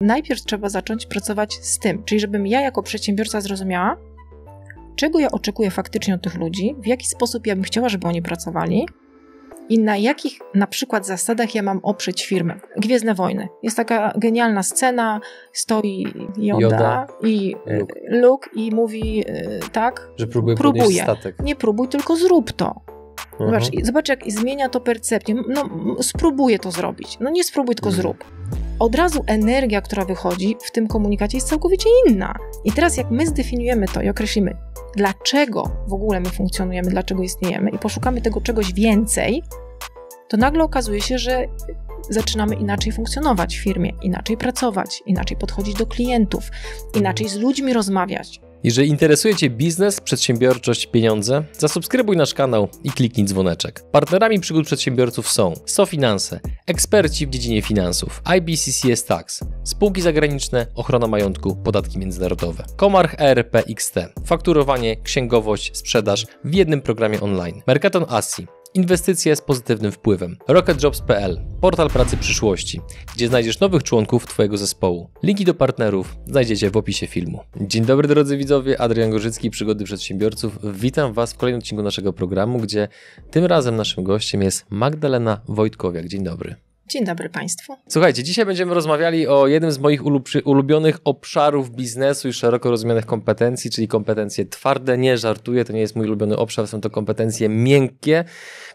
najpierw trzeba zacząć pracować z tym, czyli żebym ja jako przedsiębiorca zrozumiała, czego ja oczekuję faktycznie od tych ludzi, w jaki sposób ja bym chciała, żeby oni pracowali i na jakich na przykład zasadach ja mam oprzeć firmę. Gwiezdne Wojny. Jest taka genialna scena, stoi Yoda, Yoda i Luke. Luke. i mówi y, tak, że próbuje, próbuje. statek. Nie próbuj, tylko zrób to. Zobacz, mhm. zobacz jak zmienia to percepcję. No, spróbuję to zrobić. No nie spróbuj, tylko mhm. zrób. Od razu energia, która wychodzi w tym komunikacie jest całkowicie inna. I teraz jak my zdefiniujemy to i określimy, dlaczego w ogóle my funkcjonujemy, dlaczego istniejemy i poszukamy tego czegoś więcej, to nagle okazuje się, że zaczynamy inaczej funkcjonować w firmie, inaczej pracować, inaczej podchodzić do klientów, inaczej z ludźmi rozmawiać, jeżeli interesuje Cię biznes, przedsiębiorczość, pieniądze, zasubskrybuj nasz kanał i kliknij dzwoneczek. Partnerami przygód przedsiębiorców są SoFinanse, eksperci w dziedzinie finansów, IBCCS Tax, spółki zagraniczne, ochrona majątku, podatki międzynarodowe, Komarch ERP fakturowanie, księgowość, sprzedaż w jednym programie online, Mercaton Asi, Inwestycje z pozytywnym wpływem. Rocketjobs.pl Portal pracy przyszłości, gdzie znajdziesz nowych członków Twojego zespołu. Linki do partnerów znajdziecie w opisie filmu. Dzień dobry drodzy widzowie, Adrian Gorzycki, Przygody Przedsiębiorców. Witam Was w kolejnym odcinku naszego programu, gdzie tym razem naszym gościem jest Magdalena Wojtkowiak. Dzień dobry. Dzień dobry Państwu. Słuchajcie, dzisiaj będziemy rozmawiali o jednym z moich ulubionych obszarów biznesu i szeroko rozumianych kompetencji, czyli kompetencje twarde. Nie żartuję, to nie jest mój ulubiony obszar, są to kompetencje miękkie,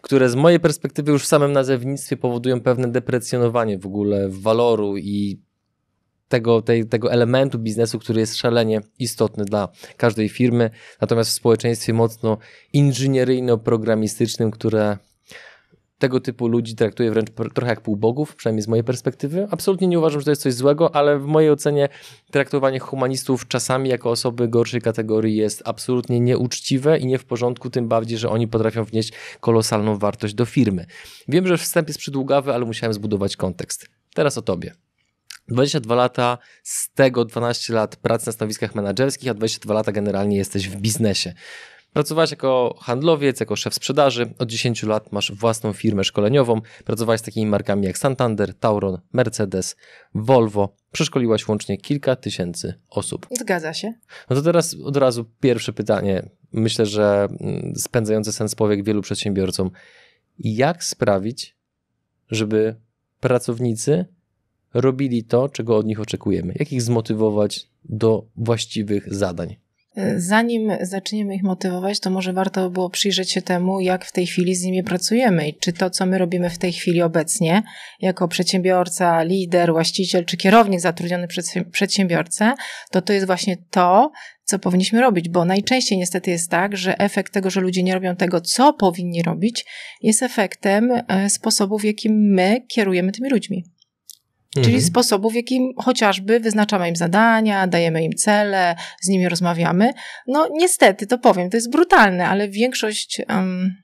które z mojej perspektywy już w samym nazewnictwie powodują pewne deprecjonowanie w ogóle waloru i tego, tej, tego elementu biznesu, który jest szalenie istotny dla każdej firmy, natomiast w społeczeństwie mocno inżynieryjno-programistycznym, które tego typu ludzi traktuje wręcz trochę jak półbogów, przynajmniej z mojej perspektywy. Absolutnie nie uważam, że to jest coś złego, ale w mojej ocenie traktowanie humanistów czasami jako osoby gorszej kategorii jest absolutnie nieuczciwe i nie w porządku, tym bardziej, że oni potrafią wnieść kolosalną wartość do firmy. Wiem, że wstęp jest przydługawy, ale musiałem zbudować kontekst. Teraz o tobie. 22 lata, z tego 12 lat pracy na stanowiskach menedżerskich, a 22 lata generalnie jesteś w biznesie. Pracowałeś jako handlowiec, jako szef sprzedaży. Od 10 lat masz własną firmę szkoleniową. Pracowałeś z takimi markami jak Santander, Tauron, Mercedes, Volvo. Przeszkoliłaś łącznie kilka tysięcy osób. Zgadza się. No to teraz od razu pierwsze pytanie. Myślę, że mm, spędzające sens powiek wielu przedsiębiorcom. Jak sprawić, żeby pracownicy robili to, czego od nich oczekujemy? Jak ich zmotywować do właściwych zadań? E, zanim zaczniemy ich motywować, to może warto było przyjrzeć się temu, jak w tej chwili z nimi pracujemy i czy to, co my robimy w tej chwili obecnie, jako przedsiębiorca, lider, właściciel czy kierownik zatrudniony przez przedsiębiorcę, to to jest właśnie to, co powinniśmy robić, bo najczęściej niestety jest tak, że efekt tego, że ludzie nie robią tego, co powinni robić, jest efektem e, sposobu, w jakim my kierujemy tymi ludźmi. Mhm. Czyli mhm. sposobu, w jakim chociażby wyznaczamy im zadania, dajemy im cele, z nimi rozmawiamy. No, niestety, to powiem, to jest brutalne, ale większość um,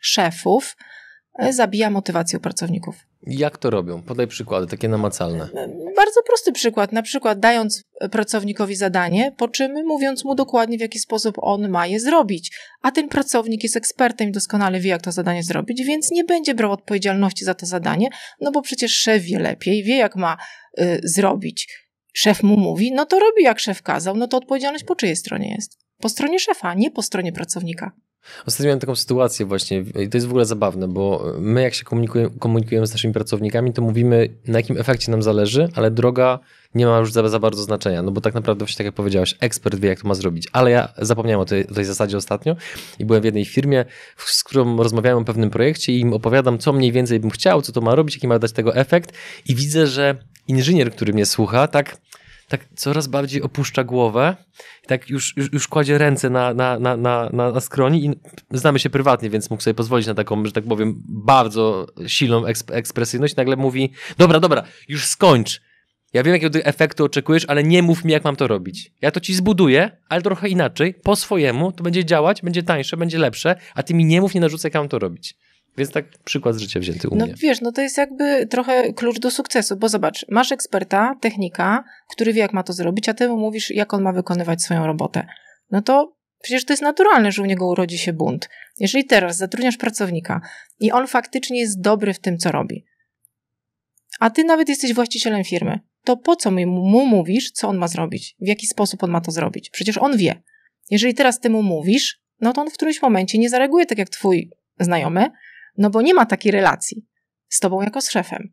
szefów e, zabija motywację pracowników. Jak to robią? Podaj przykłady, takie namacalne. E, bardzo prosty przykład. Na przykład dając e, pracownikowi zadanie, po czym mówiąc mu dokładnie, w jaki sposób on ma je zrobić. A ten pracownik jest ekspertem i doskonale wie, jak to zadanie zrobić, więc nie będzie brał odpowiedzialności za to zadanie, no bo przecież szef wie lepiej, wie, jak ma y, zrobić. Szef mu mówi, no to robi jak szef kazał, no to odpowiedzialność po czyjej stronie jest? Po stronie szefa, nie po stronie pracownika. Ostatnio miałem taką sytuację właśnie i to jest w ogóle zabawne, bo my jak się komunikujemy, komunikujemy z naszymi pracownikami, to mówimy na jakim efekcie nam zależy, ale droga nie ma już za, za bardzo znaczenia, no bo tak naprawdę właśnie tak jak powiedziałeś, ekspert wie jak to ma zrobić, ale ja zapomniałem o tej, o tej zasadzie ostatnio i byłem w jednej firmie, z którą rozmawiałem o pewnym projekcie i im opowiadam co mniej więcej bym chciał, co to ma robić, jaki ma dać tego efekt i widzę, że inżynier, który mnie słucha, tak tak coraz bardziej opuszcza głowę, tak już, już, już kładzie ręce na, na, na, na, na skroni i znamy się prywatnie, więc mógł sobie pozwolić na taką, że tak powiem, bardzo silną eksp ekspresyjność. Nagle mówi, dobra, dobra, już skończ. Ja wiem, jakiego efektu oczekujesz, ale nie mów mi, jak mam to robić. Ja to ci zbuduję, ale trochę inaczej, po swojemu, to będzie działać, będzie tańsze, będzie lepsze, a ty mi nie mów, nie narzucaj, jak mam to robić. Więc tak przykład z życia wzięty u no mnie. No wiesz, no to jest jakby trochę klucz do sukcesu, bo zobacz, masz eksperta, technika, który wie jak ma to zrobić, a ty mu mówisz jak on ma wykonywać swoją robotę. No to przecież to jest naturalne, że u niego urodzi się bunt. Jeżeli teraz zatrudniasz pracownika i on faktycznie jest dobry w tym, co robi, a ty nawet jesteś właścicielem firmy, to po co mu mówisz, co on ma zrobić? W jaki sposób on ma to zrobić? Przecież on wie. Jeżeli teraz ty mu mówisz, no to on w którymś momencie nie zareaguje tak jak twój znajomy, no bo nie ma takiej relacji z tobą jako z szefem.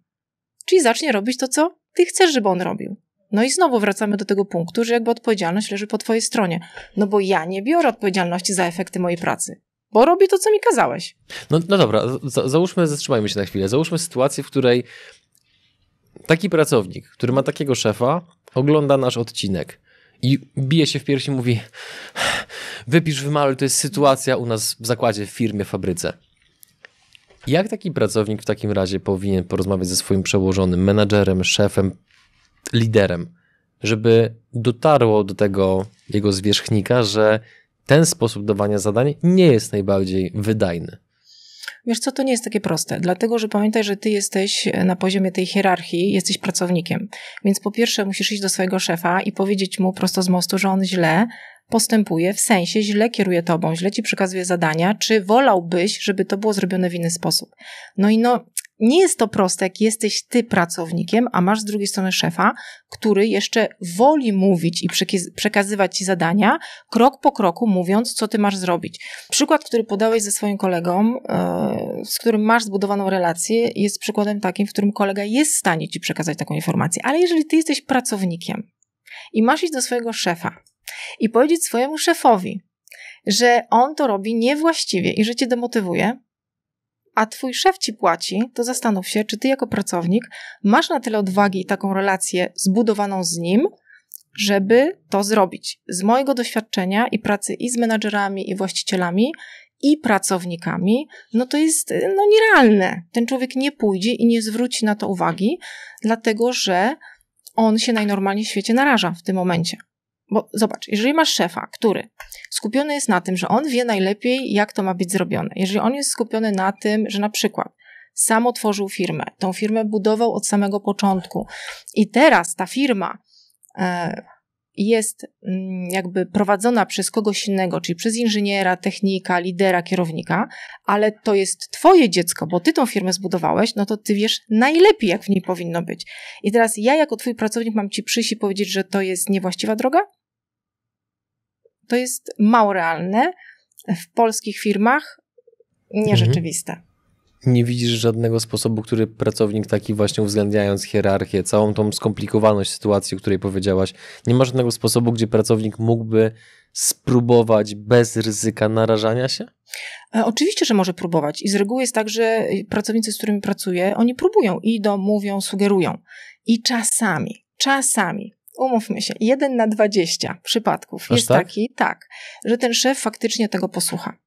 Czyli zacznie robić to, co ty chcesz, żeby on robił. No i znowu wracamy do tego punktu, że jakby odpowiedzialność leży po twojej stronie. No bo ja nie biorę odpowiedzialności za efekty mojej pracy. Bo robię to, co mi kazałeś. No, no dobra, za, załóżmy, zatrzymajmy się na chwilę. Załóżmy sytuację, w której taki pracownik, który ma takiego szefa, ogląda nasz odcinek i bije się w piersi, mówi: Wypisz wymaluj, to jest sytuacja u nas w zakładzie, w firmie, w fabryce. Jak taki pracownik w takim razie powinien porozmawiać ze swoim przełożonym, menadżerem, szefem, liderem, żeby dotarło do tego jego zwierzchnika, że ten sposób dawania zadań nie jest najbardziej wydajny? Wiesz co, to nie jest takie proste, dlatego że pamiętaj, że ty jesteś e, na poziomie tej hierarchii, jesteś pracownikiem. Więc po pierwsze musisz iść do swojego szefa i powiedzieć mu prosto z mostu, że on źle postępuje, w sensie źle kieruje tobą, źle ci przekazuje zadania, czy wolałbyś, żeby to było zrobione w inny sposób. No i no, nie jest to proste, jak jesteś ty pracownikiem, a masz z drugiej strony szefa, który jeszcze woli mówić i przekazywać ci zadania, krok po kroku mówiąc, co ty masz zrobić. Przykład, który podałeś ze swoim kolegą, e, z którym masz zbudowaną relację, jest przykładem takim, w którym kolega jest w stanie ci przekazać taką informację. Ale jeżeli ty jesteś pracownikiem i masz iść do swojego szefa, i powiedzieć swojemu szefowi, że on to robi niewłaściwie i że cię demotywuje, a twój szef ci płaci, to zastanów się, czy ty jako pracownik masz na tyle odwagi i taką relację zbudowaną z nim, żeby to zrobić. Z mojego doświadczenia i pracy i z menadżerami, i właścicielami, i pracownikami, no to jest no, nierealne. Ten człowiek nie pójdzie i nie zwróci na to uwagi, dlatego że on się najnormalniej w świecie naraża w tym momencie. Bo zobacz, jeżeli masz szefa, który skupiony jest na tym, że on wie najlepiej, jak to ma być zrobione, jeżeli on jest skupiony na tym, że na przykład sam otworzył firmę, tą firmę budował od samego początku i teraz ta firma e, jest mm, jakby prowadzona przez kogoś innego, czyli przez inżyniera, technika, lidera, kierownika, ale to jest Twoje dziecko, bo Ty tą firmę zbudowałeś, no to Ty wiesz najlepiej, jak w niej powinno być. I teraz ja, jako Twój pracownik, mam Ci przyjść i powiedzieć, że to jest niewłaściwa droga? to jest mało realne w polskich firmach, nierzeczywiste. Mhm. Nie widzisz żadnego sposobu, który pracownik taki właśnie uwzględniając hierarchię, całą tą skomplikowaność sytuacji, o której powiedziałaś, nie ma żadnego sposobu, gdzie pracownik mógłby spróbować bez ryzyka narażania się? E, oczywiście, że może próbować. I z reguły jest tak, że pracownicy, z którymi pracuję, oni próbują, idą, mówią, sugerują. I czasami, czasami umówmy się, 1 na 20 przypadków Aż jest tak? taki, tak, że ten szef faktycznie tego posłucha.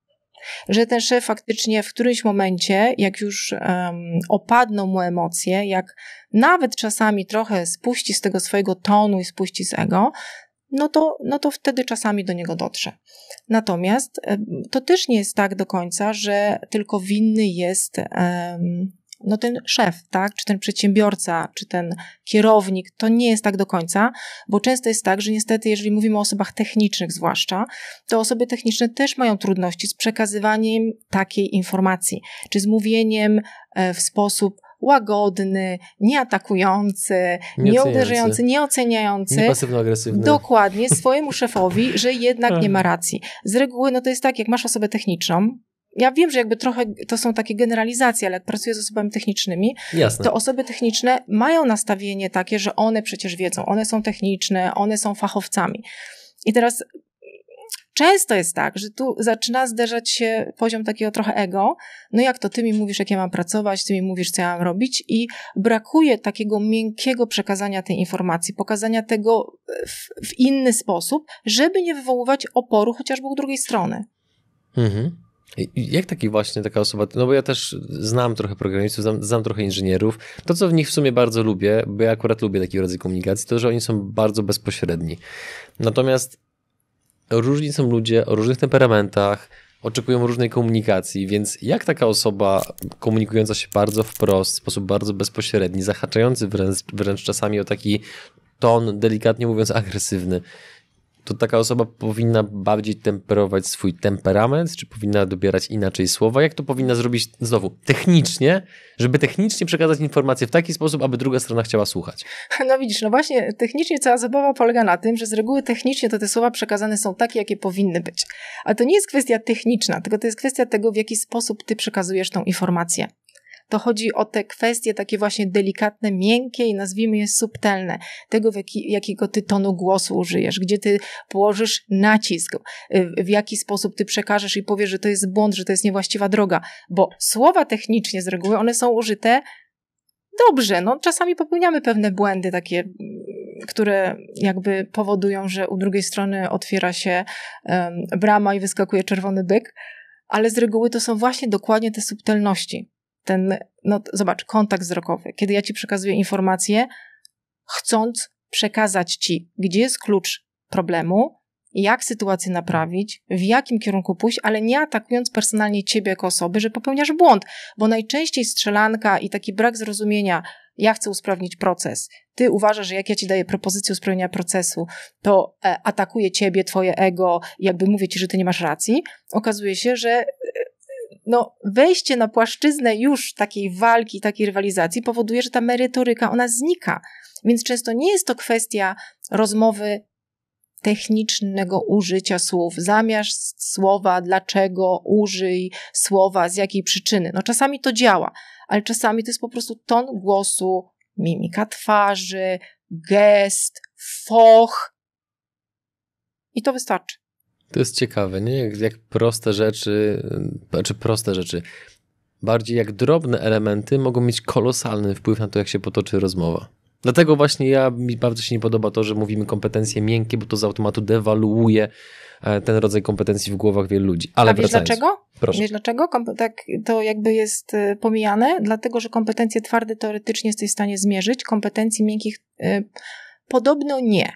Że ten szef faktycznie w którymś momencie, jak już um, opadną mu emocje, jak nawet czasami trochę spuści z tego swojego tonu i spuści z ego, no to, no to wtedy czasami do niego dotrze. Natomiast to też nie jest tak do końca, że tylko winny jest um, no ten szef, tak, czy ten przedsiębiorca, czy ten kierownik, to nie jest tak do końca, bo często jest tak, że niestety, jeżeli mówimy o osobach technicznych zwłaszcza, to osoby techniczne też mają trudności z przekazywaniem takiej informacji, czy z mówieniem e, w sposób łagodny, nieatakujący, nieuderzający, nieoceniający. agresywny Dokładnie, swojemu szefowi, że jednak nie ma tak. racji. Z reguły, no to jest tak, jak masz osobę techniczną, ja wiem, że jakby trochę to są takie generalizacje, ale jak pracuję z osobami technicznymi, Jasne. to osoby techniczne mają nastawienie takie, że one przecież wiedzą, one są techniczne, one są fachowcami. I teraz często jest tak, że tu zaczyna zderzać się poziom takiego trochę ego. No jak to ty mi mówisz, jak ja mam pracować, ty mi mówisz, co ja mam robić, i brakuje takiego miękkiego przekazania tej informacji, pokazania tego w, w inny sposób, żeby nie wywoływać oporu chociażby u drugiej strony. Mhm. Jak taki właśnie taka osoba, no bo ja też znam trochę programistów, znam, znam, trochę inżynierów. To, co w nich w sumie bardzo lubię, bo ja akurat lubię taki rodzaj komunikacji, to, że oni są bardzo bezpośredni. Natomiast różni są ludzie o różnych temperamentach, oczekują różnej komunikacji, więc jak taka osoba komunikująca się bardzo wprost, w sposób bardzo bezpośredni, zahaczający wręcz, wręcz czasami o taki ton, delikatnie mówiąc, agresywny, to taka osoba powinna bardziej temperować swój temperament, czy powinna dobierać inaczej słowa? Jak to powinna zrobić znowu technicznie, żeby technicznie przekazać informację w taki sposób, aby druga strona chciała słuchać? No widzisz, no właśnie technicznie cała zabawa polega na tym, że z reguły technicznie to te słowa przekazane są takie, jakie powinny być. Ale to nie jest kwestia techniczna, tylko to jest kwestia tego, w jaki sposób ty przekazujesz tą informację to chodzi o te kwestie takie właśnie delikatne, miękkie i nazwijmy je subtelne. Tego, jaki, jakiego ty tonu głosu użyjesz, gdzie ty położysz nacisk, w jaki sposób ty przekażesz i powiesz, że to jest błąd, że to jest niewłaściwa droga, bo słowa technicznie z reguły one są użyte dobrze. No, czasami popełniamy pewne błędy takie, które jakby powodują, że u drugiej strony otwiera się um, brama i wyskakuje czerwony byk, ale z reguły to są właśnie dokładnie te subtelności ten, no zobacz, kontakt wzrokowy, kiedy ja ci przekazuję informację, chcąc przekazać ci, gdzie jest klucz problemu, jak sytuację naprawić, w jakim kierunku pójść, ale nie atakując personalnie ciebie jako osoby, że popełniasz błąd, bo najczęściej strzelanka i taki brak zrozumienia, ja chcę usprawnić proces, ty uważasz, że jak ja ci daję propozycję usprawnienia procesu, to e, atakuje ciebie, twoje ego, jakby mówię ci, że ty nie masz racji, okazuje się, że e, no, wejście na płaszczyznę już takiej walki, takiej rywalizacji powoduje, że ta merytoryka ona znika. Więc często nie jest to kwestia rozmowy technicznego użycia słów, zamiast słowa dlaczego, użyj słowa z jakiej przyczyny. No czasami to działa, ale czasami to jest po prostu ton głosu, mimika twarzy, gest, foch. I to wystarczy. To jest ciekawe, nie? Jak, jak proste rzeczy, znaczy proste rzeczy, bardziej jak drobne elementy mogą mieć kolosalny wpływ na to, jak się potoczy rozmowa. Dlatego właśnie ja mi bardzo się nie podoba to, że mówimy kompetencje miękkie, bo to z automatu dewaluuje e, ten rodzaj kompetencji w głowach wielu ludzi. Ale A wiesz wracając. dlaczego? Proszę. Wiesz dlaczego? tak, to jakby jest e, pomijane, dlatego że kompetencje twarde teoretycznie jesteś w stanie zmierzyć, kompetencji miękkich y, podobno nie.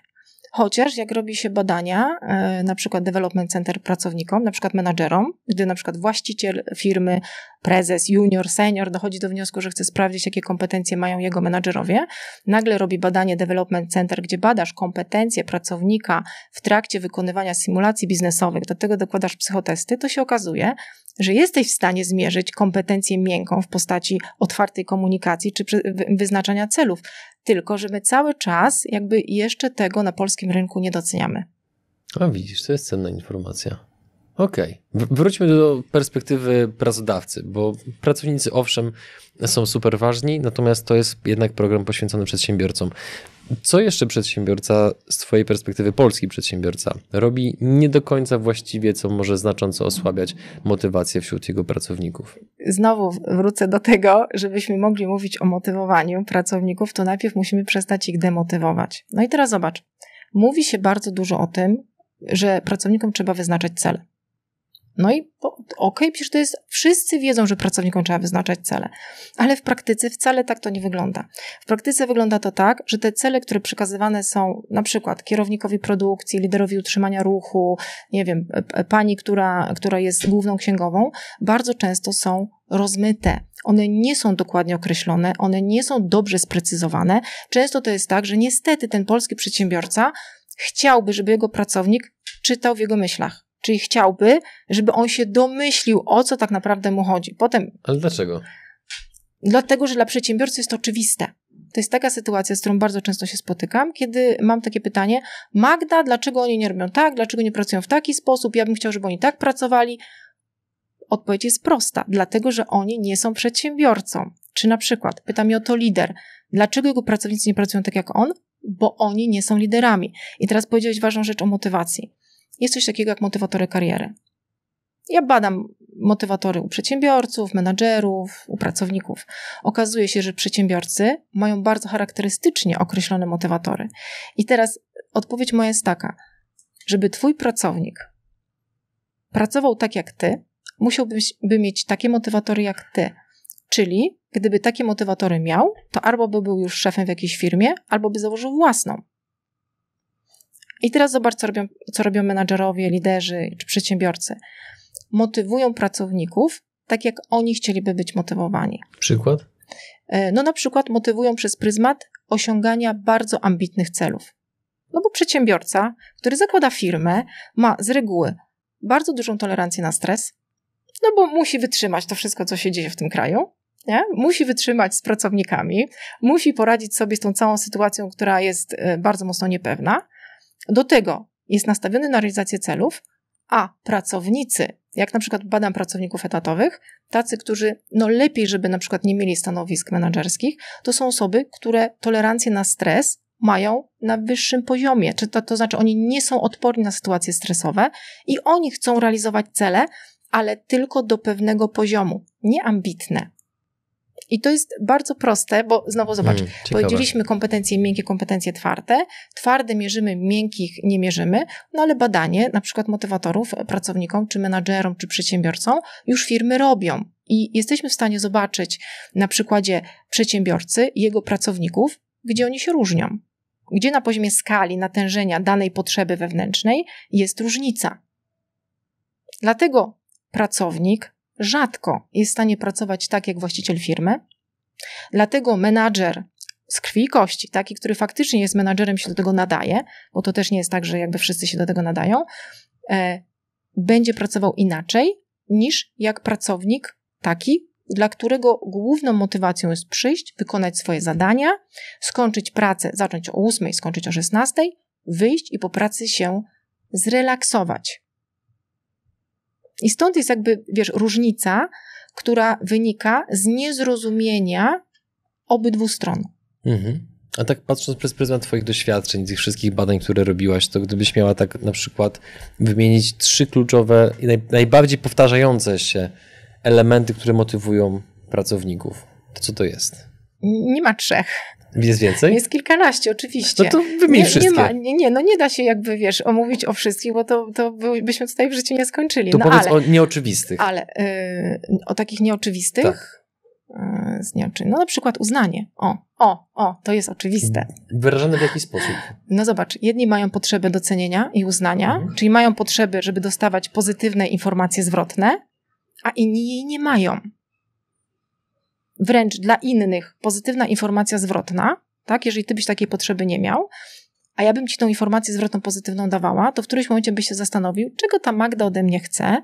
Chociaż jak robi się badania, e, na przykład development center pracownikom, na przykład menadżerom, gdy na przykład właściciel firmy, prezes, junior, senior dochodzi do wniosku, że chce sprawdzić, jakie kompetencje mają jego menadżerowie, nagle robi badanie development center, gdzie badasz kompetencje pracownika w trakcie wykonywania symulacji biznesowych, do tego dokładasz psychotesty, to się okazuje, że jesteś w stanie zmierzyć kompetencję miękką w postaci otwartej komunikacji czy wyznaczania celów tylko, że my cały czas jakby jeszcze tego na polskim rynku nie doceniamy. A widzisz, to jest cenna informacja. Okej, okay. wróćmy do perspektywy pracodawcy, bo pracownicy owszem są super ważni, natomiast to jest jednak program poświęcony przedsiębiorcom. Co jeszcze przedsiębiorca z Twojej perspektywy, polski przedsiębiorca, robi nie do końca właściwie, co może znacząco osłabiać motywację wśród jego pracowników? Znowu wrócę do tego, żebyśmy mogli mówić o motywowaniu pracowników, to najpierw musimy przestać ich demotywować. No i teraz zobacz. Mówi się bardzo dużo o tym, że pracownikom trzeba wyznaczać cele. No i okej, okay, przecież to jest, wszyscy wiedzą, że pracownikom trzeba wyznaczać cele, ale w praktyce wcale tak to nie wygląda. W praktyce wygląda to tak, że te cele, które przekazywane są na przykład kierownikowi produkcji, liderowi utrzymania ruchu, nie wiem, e, e, pani, która, która jest główną księgową, bardzo często są rozmyte. One nie są dokładnie określone, one nie są dobrze sprecyzowane. Często to jest tak, że niestety ten polski przedsiębiorca chciałby, żeby jego pracownik czytał w jego myślach czyli chciałby, żeby on się domyślił, o co tak naprawdę mu chodzi. Potem. Ale dlaczego? Dlatego, że dla przedsiębiorcy jest to oczywiste. To jest taka sytuacja, z którą bardzo często się spotykam, kiedy mam takie pytanie: Magda, dlaczego oni nie robią tak? Dlaczego nie pracują w taki sposób? Ja bym chciał, żeby oni tak pracowali. Odpowiedź jest prosta: dlatego, że oni nie są przedsiębiorcą. Czy na przykład pyta mnie o to lider, dlaczego jego pracownicy nie pracują tak jak on? Bo oni nie są liderami. I teraz powiedziałeś ważną rzecz o motywacji jest coś takiego jak motywatory kariery. Ja badam motywatory u przedsiębiorców, menadżerów, u pracowników. Okazuje się, że przedsiębiorcy mają bardzo charakterystycznie określone motywatory. I teraz odpowiedź moja jest taka: żeby twój pracownik pracował tak jak ty, musiałby mieć takie motywatory jak ty. Czyli gdyby takie motywatory miał, to albo by był już szefem w jakiejś firmie, albo by założył własną. I teraz zobacz, co robią, co robią menadżerowie, liderzy czy przedsiębiorcy. Motywują pracowników tak, jak oni chcieliby być motywowani. Przykład? E, no na przykład motywują przez pryzmat osiągania bardzo ambitnych celów. No bo przedsiębiorca, który zakłada firmę, ma z reguły bardzo dużą tolerancję na stres, no bo musi wytrzymać to wszystko, co się dzieje w tym kraju, nie? musi wytrzymać z pracownikami, musi poradzić sobie z tą całą sytuacją, która jest e, bardzo mocno niepewna. Do tego jest nastawiony na realizację celów, a pracownicy, jak na przykład badam pracowników etatowych, tacy, którzy no lepiej, żeby na przykład nie mieli stanowisk menedżerskich, to są osoby, które tolerancję na stres mają na wyższym poziomie. Czy to, to znaczy, oni nie są odporni na sytuacje stresowe i oni chcą realizować cele, ale tylko do pewnego poziomu, nie ambitne. I to jest bardzo proste, bo znowu zobacz, mm, powiedzieliśmy kompetencje miękkie, kompetencje twarde. Twarde mierzymy, miękkich nie mierzymy, no ale badanie na przykład motywatorów e, pracownikom, czy menadżerom, czy przedsiębiorcom już firmy robią. I jesteśmy w stanie zobaczyć na przykładzie przedsiębiorcy, jego pracowników, gdzie oni się różnią. Gdzie na poziomie skali natężenia danej potrzeby wewnętrznej jest różnica. Dlatego pracownik, rzadko jest w stanie pracować tak jak właściciel firmy. Dlatego menadżer z krwi i kości, taki, który faktycznie jest menadżerem, się do tego nadaje, bo to też nie jest tak, że jakby wszyscy się do tego nadają, e, będzie pracował inaczej niż jak pracownik taki, dla którego główną motywacją jest przyjść, wykonać swoje zadania, skończyć pracę, zacząć o 8, skończyć o 16, wyjść i po pracy się zrelaksować. I stąd jest jakby, wiesz, różnica, która wynika z niezrozumienia obydwu stron. Mhm. A tak patrząc przez pryzmat Twoich doświadczeń, tych wszystkich badań, które robiłaś, to gdybyś miała tak na przykład wymienić trzy kluczowe i naj, najbardziej powtarzające się elementy, które motywują pracowników, to co to jest? Nie ma trzech. Jest więcej? Jest kilkanaście, oczywiście. No to wymień nie, wszystkie. Nie, ma, nie, nie, no nie da się jakby, wiesz, omówić o wszystkich, bo to, to byśmy tutaj w życiu nie skończyli. To no, powiedz ale, o nieoczywistych. Ale yy, o takich nieoczywistych? Tak. Y, z nieoczy... No na przykład uznanie. O, o, o, to jest oczywiste. Wyrażane w jaki sposób? No zobacz, jedni mają potrzebę docenienia i uznania, mhm. czyli mają potrzeby, żeby dostawać pozytywne informacje zwrotne, a inni jej nie mają wręcz dla innych pozytywna informacja zwrotna, tak? Jeżeli ty byś takiej potrzeby nie miał, a ja bym ci tą informację zwrotną pozytywną dawała, to w którymś momencie byś się zastanowił, czego ta Magda ode mnie chce,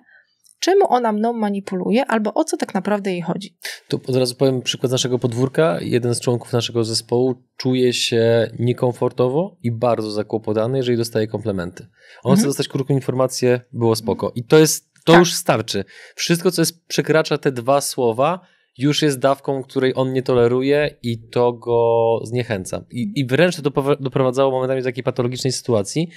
czemu ona mną manipuluje, albo o co tak naprawdę jej chodzi. Tu od razu powiem przykład naszego podwórka. Jeden z członków naszego zespołu czuje się niekomfortowo i bardzo zakłopotany, jeżeli dostaje komplementy. On mhm. chce dostać krótką informację, było spoko. I to jest, to tak. już starczy. Wszystko, co jest, przekracza te dwa słowa, już jest dawką, której on nie toleruje i to go zniechęca. I, i wręcz to doprowadzało momentami do takiej patologicznej sytuacji,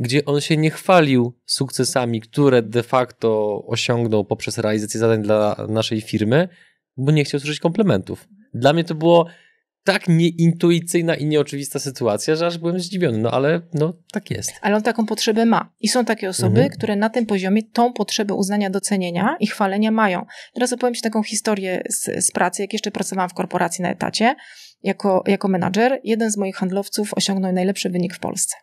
gdzie on się nie chwalił sukcesami, które de facto osiągnął poprzez realizację zadań dla naszej firmy, bo nie chciał słyszeć komplementów. Dla mnie to było tak nieintuicyjna i nieoczywista sytuacja, że aż byłem zdziwiony, no ale no, tak jest. Ale on taką potrzebę ma. I są takie osoby, mhm. które na tym poziomie tą potrzebę uznania, docenienia i chwalenia mają. Teraz opowiem Ci taką historię z, z pracy, jak jeszcze pracowałam w korporacji na etacie, jako, jako menadżer, jeden z moich handlowców osiągnął najlepszy wynik w Polsce.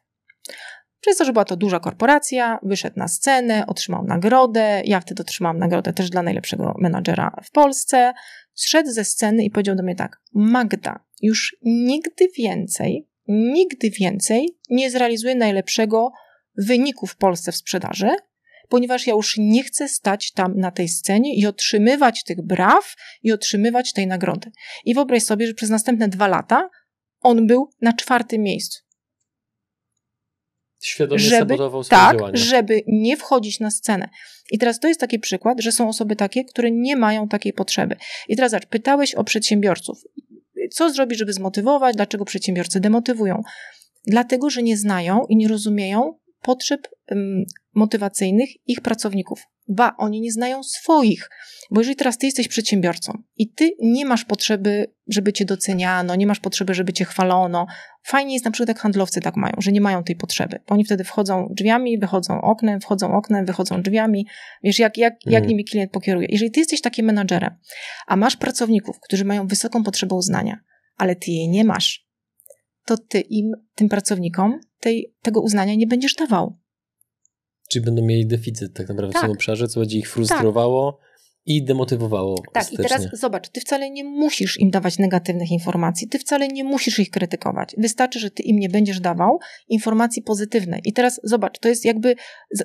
Przez to, że była to duża korporacja, wyszedł na scenę, otrzymał nagrodę. Ja wtedy otrzymałam nagrodę też dla najlepszego menadżera w Polsce. Zszedł ze sceny i powiedział do mnie tak: Magda, już nigdy więcej, nigdy więcej nie zrealizuję najlepszego wyniku w Polsce w sprzedaży, ponieważ ja już nie chcę stać tam na tej scenie i otrzymywać tych braw i otrzymywać tej nagrody. I wyobraź sobie, że przez następne dwa lata on był na czwartym miejscu. Świadomie żeby, sabotował swoje tak, działania. żeby nie wchodzić na scenę. I teraz to jest taki przykład, że są osoby takie, które nie mają takiej potrzeby. I teraz zobacz, pytałeś o przedsiębiorców co zrobić, żeby zmotywować, dlaczego przedsiębiorcy demotywują. Dlatego, że nie znają i nie rozumieją potrzeb motywacyjnych ich pracowników. Ba, oni nie znają swoich, bo jeżeli teraz ty jesteś przedsiębiorcą i ty nie masz potrzeby, żeby cię doceniano, nie masz potrzeby, żeby cię chwalono, fajnie jest na przykład jak handlowcy tak mają, że nie mają tej potrzeby. Oni wtedy wchodzą drzwiami, wychodzą oknem, wchodzą oknem, wychodzą drzwiami. Wiesz, jak, jak, jak mhm. nimi klient pokieruje. Jeżeli ty jesteś takim menadżerem, a masz pracowników, którzy mają wysoką potrzebę uznania, ale ty jej nie masz, to ty im, tym pracownikom tej, tego uznania nie będziesz dawał. Czyli będą mieli deficyt tak naprawdę tak. w tym tak. obszarze, co będzie ich tak. frustrowało. Tak. I demotywowało. Tak, i teraz zobacz, ty wcale nie musisz im dawać negatywnych informacji, ty wcale nie musisz ich krytykować. Wystarczy, że ty im nie będziesz dawał informacji pozytywnej. I teraz zobacz, to jest jakby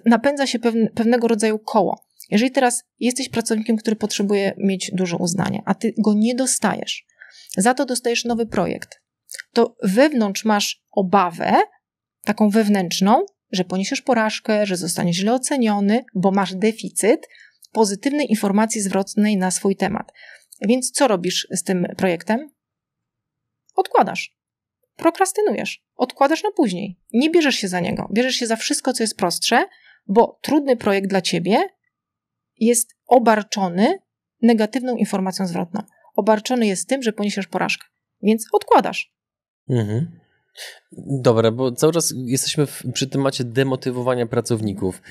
napędza się pewnego rodzaju koło. Jeżeli teraz jesteś pracownikiem, który potrzebuje mieć dużo uznania, a ty go nie dostajesz, za to dostajesz nowy projekt, to wewnątrz masz obawę, taką wewnętrzną, że poniesiesz porażkę, że zostaniesz źle oceniony, bo masz deficyt pozytywnej informacji zwrotnej na swój temat. Więc co robisz z tym projektem? Odkładasz. Prokrastynujesz. Odkładasz na później. Nie bierzesz się za niego. Bierzesz się za wszystko, co jest prostsze, bo trudny projekt dla ciebie jest obarczony negatywną informacją zwrotną. Obarczony jest tym, że poniesiesz porażkę. Więc odkładasz. Mhm. Dobra, bo cały czas jesteśmy w, przy temacie demotywowania pracowników.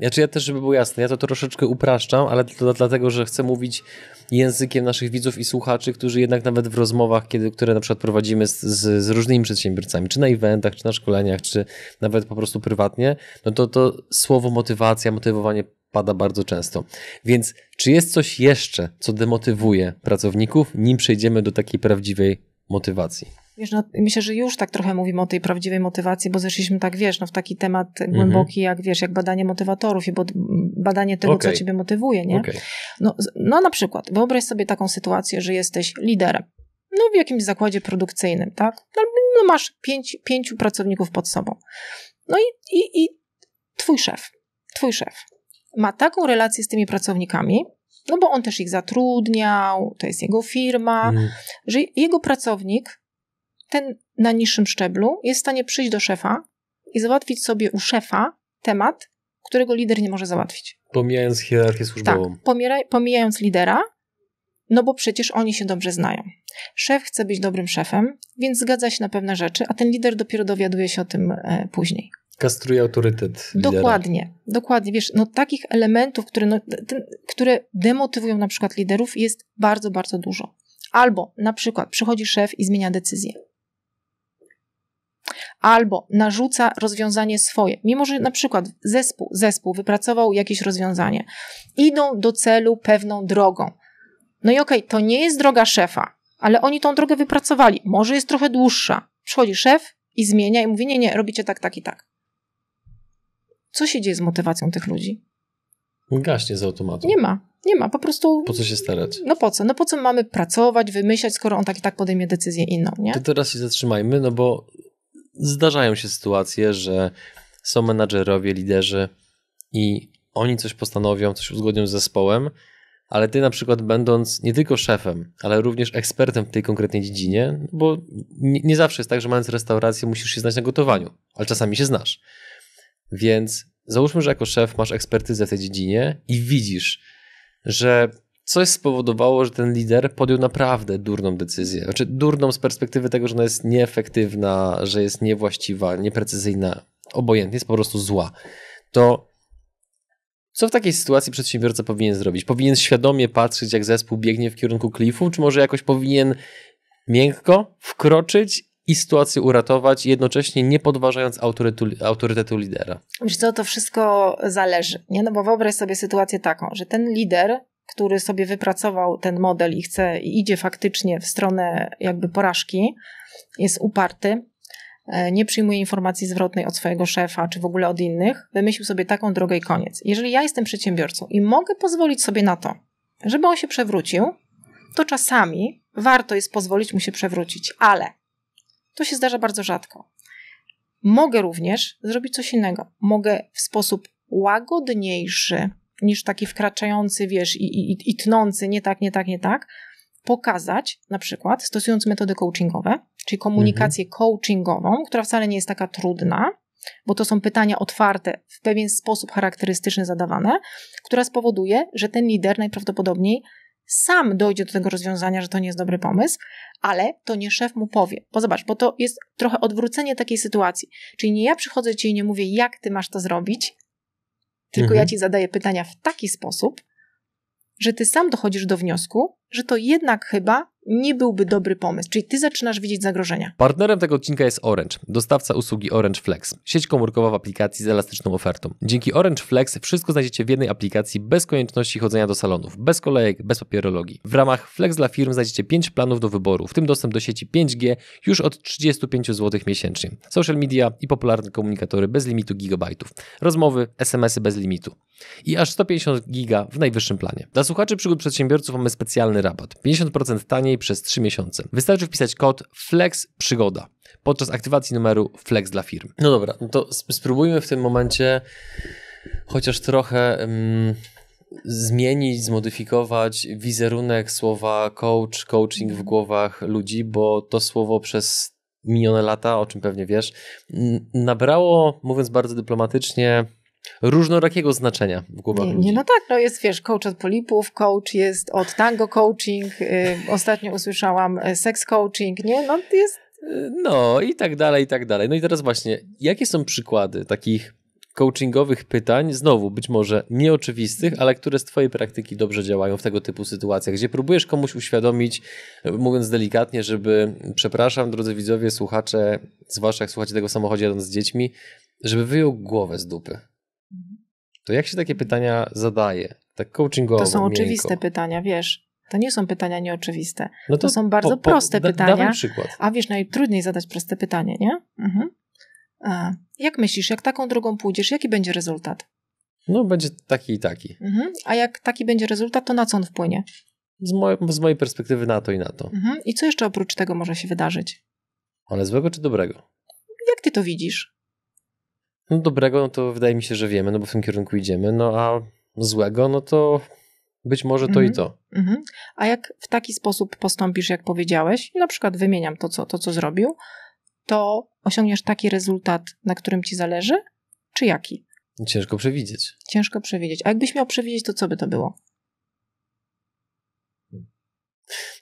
Znaczy ja też, żeby było jasne, ja to troszeczkę upraszczam, ale to dlatego, że chcę mówić językiem naszych widzów i słuchaczy, którzy jednak nawet w rozmowach, kiedy, które na przykład prowadzimy z, z, z różnymi przedsiębiorcami, czy na eventach, czy na szkoleniach, czy nawet po prostu prywatnie, no to to słowo motywacja, motywowanie pada bardzo często. Więc czy jest coś jeszcze, co demotywuje pracowników, nim przejdziemy do takiej prawdziwej motywacji? Wiesz, no, myślę, że już tak trochę mówimy o tej prawdziwej motywacji, bo zeszliśmy tak, wiesz, no, w taki temat mhm. głęboki, jak wiesz, jak badanie motywatorów i badanie tego, okay. co ciebie motywuje, nie? Okay. No, no na przykład, wyobraź sobie taką sytuację, że jesteś liderem, no w jakimś zakładzie produkcyjnym, tak? No, no masz pięć, pięciu pracowników pod sobą. No i, i, i twój szef, twój szef ma taką relację z tymi pracownikami, no bo on też ich zatrudniał, to jest jego firma, mhm. że jego pracownik ten na niższym szczeblu jest w stanie przyjść do szefa i załatwić sobie u szefa temat, którego lider nie może załatwić. Pomijając hierarchię służbową. Tak, pomijając lidera, no bo przecież oni się dobrze znają. Szef chce być dobrym szefem, więc zgadza się na pewne rzeczy, a ten lider dopiero dowiaduje się o tym e, później. Kastruje autorytet. Lidera. Dokładnie, dokładnie. Wiesz, no takich elementów, które, no, ten, które demotywują na przykład liderów jest bardzo, bardzo dużo. Albo na przykład przychodzi szef i zmienia decyzję albo narzuca rozwiązanie swoje, mimo że na przykład zespół, zespół wypracował jakieś rozwiązanie, idą do celu pewną drogą. No i okej, okay, to nie jest droga szefa, ale oni tą drogę wypracowali. Może jest trochę dłuższa. Przychodzi szef i zmienia i mówi: Nie, nie, robicie tak, tak i tak. Co się dzieje z motywacją tych ludzi? Gaśnie z automatu. Nie ma, nie ma, po prostu. Po co się starać? No po co? No po co mamy pracować, wymyślać, skoro on tak i tak podejmie decyzję inną, nie? To teraz się zatrzymajmy, no bo zdarzają się sytuacje, że są menadżerowie, liderzy i oni coś postanowią, coś uzgodnią z zespołem, ale ty na przykład będąc nie tylko szefem, ale również ekspertem w tej konkretnej dziedzinie, bo nie, nie zawsze jest tak, że mając restaurację musisz się znać na gotowaniu, ale czasami się znasz. Więc załóżmy, że jako szef masz ekspertyzę w tej dziedzinie i widzisz, że coś spowodowało, że ten lider podjął naprawdę durną decyzję. Znaczy, durną z perspektywy tego, że ona jest nieefektywna, że jest niewłaściwa, nieprecyzyjna, obojętnie, jest po prostu zła. To co w takiej sytuacji przedsiębiorca powinien zrobić? Powinien świadomie patrzeć, jak zespół biegnie w kierunku klifu, czy może jakoś powinien miękko wkroczyć i sytuację uratować, jednocześnie nie podważając autorytu, autorytetu lidera? Wiesz co, to wszystko zależy, nie? No bo wyobraź sobie sytuację taką, że ten lider który sobie wypracował ten model i chce, i idzie faktycznie w stronę jakby porażki, jest uparty, e, nie przyjmuje informacji zwrotnej od swojego szefa czy w ogóle od innych, wymyślił sobie taką drogę i koniec. Jeżeli ja jestem przedsiębiorcą i mogę pozwolić sobie na to, żeby on się przewrócił, to czasami warto jest pozwolić mu się przewrócić, ale to się zdarza bardzo rzadko. Mogę również zrobić coś innego. Mogę w sposób łagodniejszy niż taki wkraczający, wiesz, i, i, i tnący, nie tak, nie tak, nie tak, pokazać, na przykład stosując metody coachingowe, czyli komunikację mhm. coachingową, która wcale nie jest taka trudna, bo to są pytania otwarte, w pewien sposób charakterystyczny zadawane, która spowoduje, że ten lider najprawdopodobniej sam dojdzie do tego rozwiązania, że to nie jest dobry pomysł, ale to nie szef mu powie. Bo zobacz, bo to jest trochę odwrócenie takiej sytuacji. Czyli nie ja przychodzę ci i nie mówię, jak ty masz to zrobić, tylko mhm. ja ci zadaję pytania w taki sposób, że ty sam dochodzisz do wniosku, że to jednak chyba nie byłby dobry pomysł, czyli ty zaczynasz widzieć zagrożenia. Partnerem tego odcinka jest Orange, dostawca usługi Orange Flex, sieć komórkowa w aplikacji z elastyczną ofertą. Dzięki Orange Flex wszystko znajdziecie w jednej aplikacji bez konieczności chodzenia do salonów, bez kolejek, bez papierologii. W ramach Flex dla firm znajdziecie 5 planów do wyboru, w tym dostęp do sieci 5G już od 35 zł miesięcznie, social media i popularne komunikatory bez limitu gigabajtów, rozmowy, SMSy bez limitu i aż 150 giga w najwyższym planie. Dla słuchaczy przygód przedsiębiorców mamy specjalny specjalny rabat. 50% taniej przez 3 miesiące. Wystarczy wpisać kod FLEX Przygoda podczas aktywacji numeru FLEX dla firm. No dobra, no to spróbujmy w tym momencie chociaż trochę mm, zmienić, zmodyfikować wizerunek słowa coach, coaching w głowach ludzi, bo to słowo przez minione lata, o czym pewnie wiesz, nabrało, mówiąc bardzo dyplomatycznie, różnorakiego znaczenia w głowach nie, nie, no tak, no jest wiesz, coach od polipów, coach jest od tango coaching, y, ostatnio usłyszałam y, sex coaching, nie? No jest... Y, no i tak dalej, i tak dalej. No i teraz właśnie, jakie są przykłady takich coachingowych pytań, znowu być może nieoczywistych, ale które z Twojej praktyki dobrze działają w tego typu sytuacjach, gdzie próbujesz komuś uświadomić, e, mówiąc delikatnie, żeby, przepraszam, drodzy widzowie, słuchacze, zwłaszcza jak słuchacie tego samochodzie jadąc z dziećmi, żeby wyjął głowę z dupy to jak się takie pytania zadaje? Tak coachingowo. To są oczywiste pytania, wiesz. To nie są pytania nieoczywiste. No to, to są bardzo po, po, proste da, pytania. przykład. A wiesz, najtrudniej zadać proste pytanie, nie? Mhm. A, jak myślisz, jak taką drogą pójdziesz, jaki będzie rezultat? No, będzie taki i taki. Mhm. A jak taki będzie rezultat, to na co on wpłynie? Z, moj, z mojej perspektywy na to i na to. Mhm. I co jeszcze oprócz tego może się wydarzyć? Ale złego czy dobrego? Jak ty to widzisz? No dobrego, no to wydaje mi się, że wiemy, no bo w tym kierunku idziemy, no a złego, no to być może to mm -hmm. i mhm. to. Mm -hmm. A jak w taki sposób postąpisz, jak powiedziałeś, i na przykład wymieniam to co, to, co zrobił, to osiągniesz taki rezultat, na którym ci zależy, czy jaki? Ciężko przewidzieć. Ciężko przewidzieć. A jakbyś miał przewidzieć, to co by to było?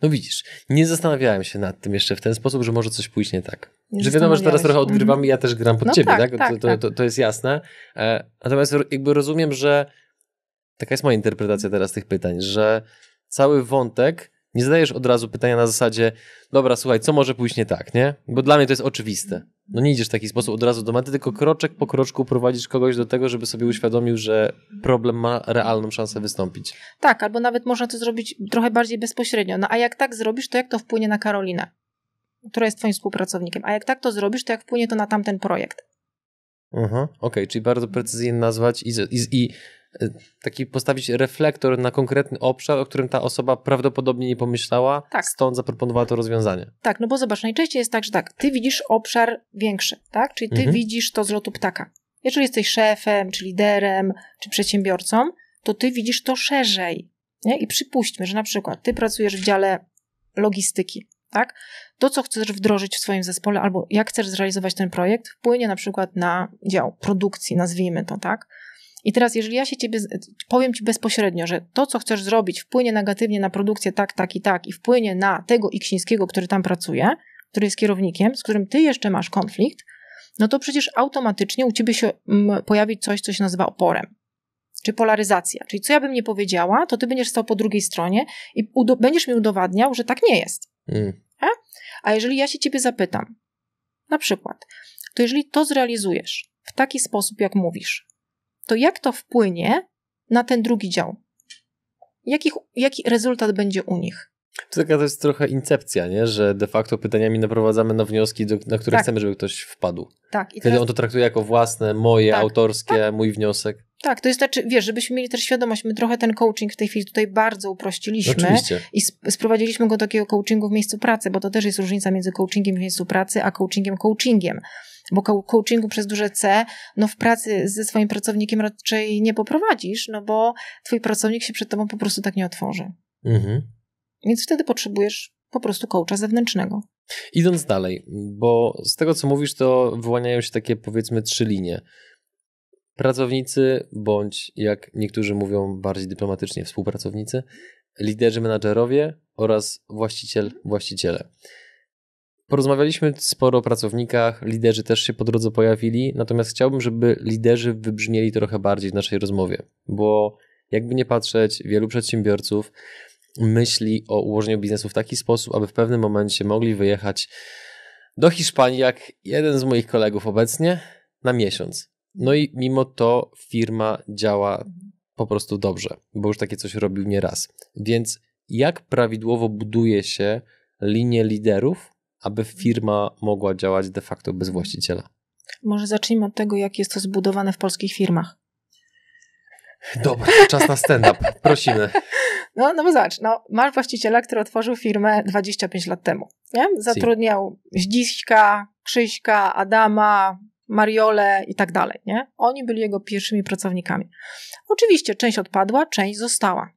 No widzisz, nie zastanawiałem się nad tym jeszcze w ten sposób, że może coś pójść nie tak. Nie że wiadomo, że teraz trochę mhm. odgrywam mm. i ja też gram pod no ciebie, tak? tak? tak, to, tak. To, to, jest jasne. E, natomiast jakby rozumiem, że taka jest moja interpretacja teraz tych pytań, że cały wątek nie zadajesz od razu pytania na zasadzie, dobra, słuchaj, co może pójść nie tak, nie? Bo dla mnie to jest oczywiste. No nie idziesz w taki sposób od razu do mety, tylko kroczek po kroczku prowadzisz kogoś do tego, żeby sobie uświadomił, że problem ma realną szansę wystąpić. Tak, albo nawet można to zrobić trochę bardziej bezpośrednio. No a jak tak zrobisz, to jak to wpłynie na Karolinę, która jest twoim współpracownikiem? A jak tak to zrobisz, to jak wpłynie to na tamten projekt? Mhm. okej, okay, czyli bardzo precyzyjnie nazwać i, i, i taki postawić reflektor na konkretny obszar, o którym ta osoba prawdopodobnie nie pomyślała, tak. stąd zaproponowała to rozwiązanie. Tak, no bo zobacz, najczęściej jest tak, że tak, ty widzisz obszar większy, tak? Czyli ty mhm. widzisz to z lotu ptaka. Jeżeli jesteś szefem, czy liderem, czy przedsiębiorcą, to ty widzisz to szerzej. Nie? I przypuśćmy, że na przykład ty pracujesz w dziale logistyki, tak? To, co chcesz wdrożyć w swoim zespole, albo jak chcesz zrealizować ten projekt, wpłynie na przykład na dział produkcji, nazwijmy to, tak? I teraz, jeżeli ja się ciebie, powiem ci bezpośrednio, że to, co chcesz zrobić, wpłynie negatywnie na produkcję tak, tak i tak, i wpłynie na tego Iksińskiego, który tam pracuje, który jest kierownikiem, z którym ty jeszcze masz konflikt, no to przecież automatycznie u ciebie się mm, pojawi coś, co się nazywa oporem. Czy polaryzacja. Czyli co ja bym nie powiedziała, to ty będziesz stał po drugiej stronie i będziesz mi udowadniał, że tak nie jest. Mm. A? A jeżeli ja się ciebie zapytam, na przykład, to jeżeli to zrealizujesz w taki sposób, jak mówisz, to jak to wpłynie na ten drugi dział? Jaki, jaki rezultat będzie u nich? To taka to jest trochę incepcja, nie? że de facto pytaniami naprowadzamy na wnioski, do, na które tak. chcemy, żeby ktoś wpadł. Tak. I Wtedy on to traktuje jako własne, moje, tak. autorskie, tak. mój wniosek. Tak, to jest znaczy, wiesz, żebyśmy mieli też świadomość, my trochę ten coaching w tej chwili tutaj bardzo uprościliśmy Oczywiście. i sprowadziliśmy go do takiego coachingu w miejscu pracy, bo to też jest różnica między coachingiem w miejscu pracy, a coachingiem coachingiem. Bo coachingu przez duże C, no w pracy ze swoim pracownikiem raczej nie poprowadzisz, no bo twój pracownik się przed tobą po prostu tak nie otworzy. Mhm. Więc wtedy potrzebujesz po prostu coacha zewnętrznego. Idąc dalej, bo z tego co mówisz, to wyłaniają się takie powiedzmy trzy linie Pracownicy, bądź jak niektórzy mówią bardziej dyplomatycznie, współpracownicy, liderzy, menadżerowie oraz właściciel, właściciele. Porozmawialiśmy sporo o pracownikach, liderzy też się po drodze pojawili, natomiast chciałbym, żeby liderzy wybrzmieli trochę bardziej w naszej rozmowie, bo jakby nie patrzeć, wielu przedsiębiorców myśli o ułożeniu biznesu w taki sposób, aby w pewnym momencie mogli wyjechać do Hiszpanii, jak jeden z moich kolegów obecnie, na miesiąc. No i mimo to firma działa po prostu dobrze, bo już takie coś robił nieraz. Więc jak prawidłowo buduje się linię liderów, aby firma mogła działać de facto bez właściciela? Może zacznijmy od tego, jak jest to zbudowane w polskich firmach. Dobra, czas na stand-up. Prosimy. No, no bo zobacz, no, masz właściciela, który otworzył firmę 25 lat temu. Nie? Zatrudniał Zdziśka, Krzyśka, Adama, Mariole i tak dalej, nie? Oni byli jego pierwszymi pracownikami. Oczywiście część odpadła, część została.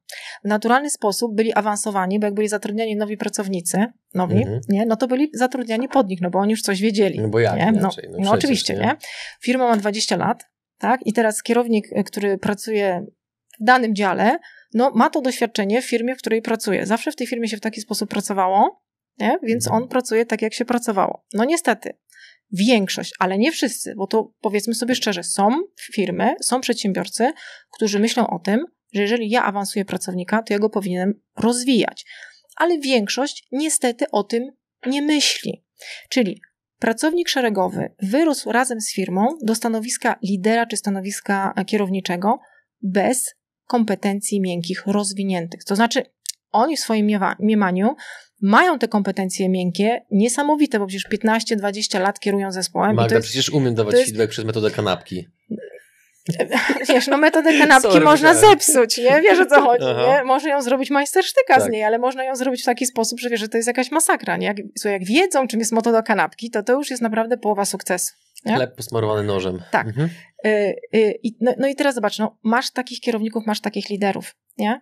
W naturalny sposób byli awansowani, bo jak byli zatrudniani nowi pracownicy, nowi, mhm. nie? No to byli zatrudniani pod nich, no bo oni już coś wiedzieli. No bo jak nie? No, no, no oczywiście, nie? nie? Firma ma 20 lat, tak? I teraz kierownik, e, który pracuje w danym dziale, no ma to doświadczenie w firmie, w której pracuje. Zawsze w tej firmie się w taki sposób pracowało, nie? Więc mhm. on pracuje tak, jak się pracowało. No niestety, Większość, ale nie wszyscy, bo to powiedzmy sobie szczerze, są firmy, są przedsiębiorcy, którzy myślą o tym, że jeżeli ja awansuję pracownika, to ja go powinienem rozwijać. Ale większość niestety o tym nie myśli. Czyli Pracownik szeregowy wyrósł razem z firmą do stanowiska lidera czy stanowiska kierowniczego bez kompetencji miękkich rozwiniętych. To znaczy, oni w swoim mniemaniu mają te kompetencje miękkie, niesamowite, bo przecież 15-20 lat kierują zespołem. Magda, jest, przecież umiem dawać jest... feedback przez metodę kanapki. Wiesz, no metodę kanapki Sorry, można zepsuć, nie? Wiesz o co chodzi, Aha. nie? Można ją zrobić majstersztyka tak. z niej, ale można ją zrobić w taki sposób, że wiesz, że to jest jakaś masakra, nie? Jak, słuchaj, jak wiedzą, czym jest metoda kanapki, to to już jest naprawdę połowa sukcesu. Nie? Chleb posmarowany nożem. Tak. Mhm. Y, y, no, no, i teraz zobacz, no, masz takich kierowników, masz takich liderów, nie?